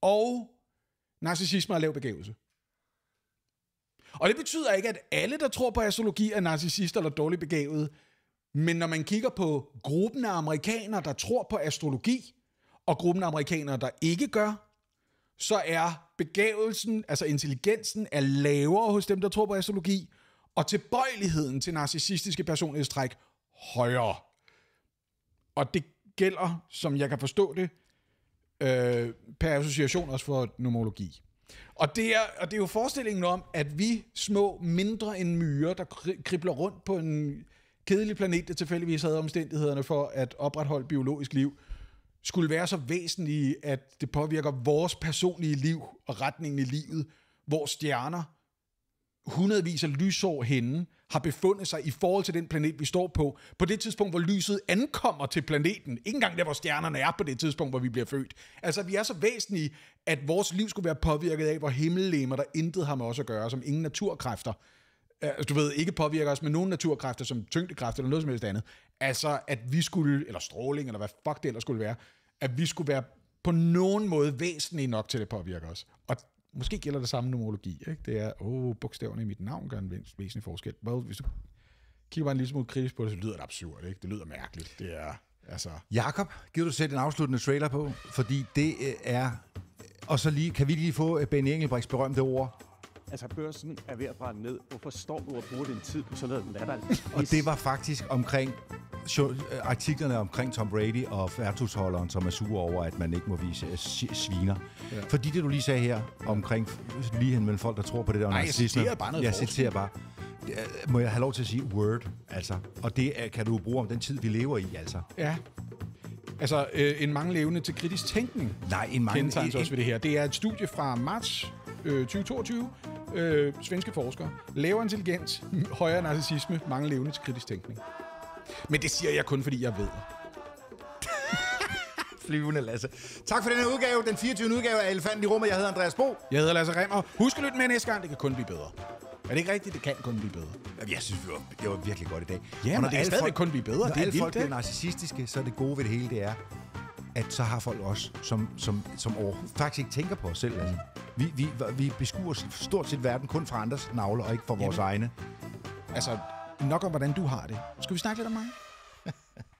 og narcissisme og lav begævelse. Og det betyder ikke, at alle, der tror på astrologi, er narcissister eller dårligt begavet. Men når man kigger på gruppen af amerikanere, der tror på astrologi, og gruppen af amerikanere, der ikke gør, så er begavelsen, altså intelligensen, er lavere hos dem, der tror på astrologi, og tilbøjeligheden til narcissistiske personlighedstræk højere. Og det gælder, som jeg kan forstå det, øh, per association også for nomologi. Og det, er, og det er jo forestillingen om, at vi små, mindre end myre, der kribler rundt på en kedelig planet, der tilfældigvis havde omstændighederne for at opretholde biologisk liv, skulle være så væsentlige, at det påvirker vores personlige liv og retningen i livet, hvor stjerner hundredvis af lysår henne, har befundet sig i forhold til den planet, vi står på, på det tidspunkt, hvor lyset ankommer til planeten. Ikke engang der, hvor stjernerne er på det tidspunkt, hvor vi bliver født. Altså, vi er så væsentlige, at vores liv skulle være påvirket af, hvor himmellemmer, der intet har med os at gøre, som ingen naturkræfter, øh, altså, du ved, ikke påvirker os med nogen naturkræfter, som tyngdekræfter eller noget som helst andet. Altså, at vi skulle, eller stråling, eller hvad fuck det ellers skulle være, at vi skulle være på nogen måde væsentlige nok til, at det påvirker os. Og Måske gælder det samme numerologi, ikke? Det er, åh, oh, bogstaverne i mit navn gør en væsentlig forskel. Well, hvis du kigger bare en lille smule kritisk på det, så lyder det absurd, ikke? Det lyder mærkeligt. Det er, altså... Jakob, giver du selv en afsluttende trailer på? Fordi det øh, er... Og så lige, kan vi lige få øh, Ben Engelbrechts berømte ord? Altså, børsen er ved at brænde ned. Hvorfor står du og bruger din tid på sådan noget latter? og det var faktisk omkring øh, artiklerne omkring Tom Brady og værtshusholderen, som er sure over, at man ikke må vise øh, sviner. Ja. Fordi det, du lige sagde her omkring øh, lige mellem folk, der tror på det der Nej, jeg citerer bare noget Jeg citerer bare må jeg have lov til at sige word, altså. Og det kan du bruge om den tid, vi lever i, altså. Ja. Altså, øh, en mange evne til kritisk tænkning. Nej, en mange... Kendetegnes også ved det her. Det er et studie fra marts øh, 2022, øh, svenske forskere. Lavere intelligens, (laughs) højere narcissisme, mange levende til kritisk tænkning. Men det siger jeg kun, fordi jeg ved. (laughs) Flyvende, Lasse. Tak for denne udgave, den 24. udgave af Elefanten i rummet. Jeg hedder Andreas Bo. Jeg hedder Lasse Remmer. Husk at lytte med næste gang, det kan kun blive bedre. Er det ikke rigtigt? Det kan kun blive bedre. jeg synes, det var, det var virkelig godt i dag. Ja, men det kan folk, kun blive bedre. Når det er alle folk det. bliver narcissistiske, så er det gode ved det hele, det er, at så har folk også, som, som, som overhovedet faktisk ikke tænker på os selv. Altså. Vi, vi, vi beskuer stort set verden kun fra andres navler, og ikke fra vores Jamen. egne. Altså, nok om, hvordan du har det. Skal vi snakke lidt om mig?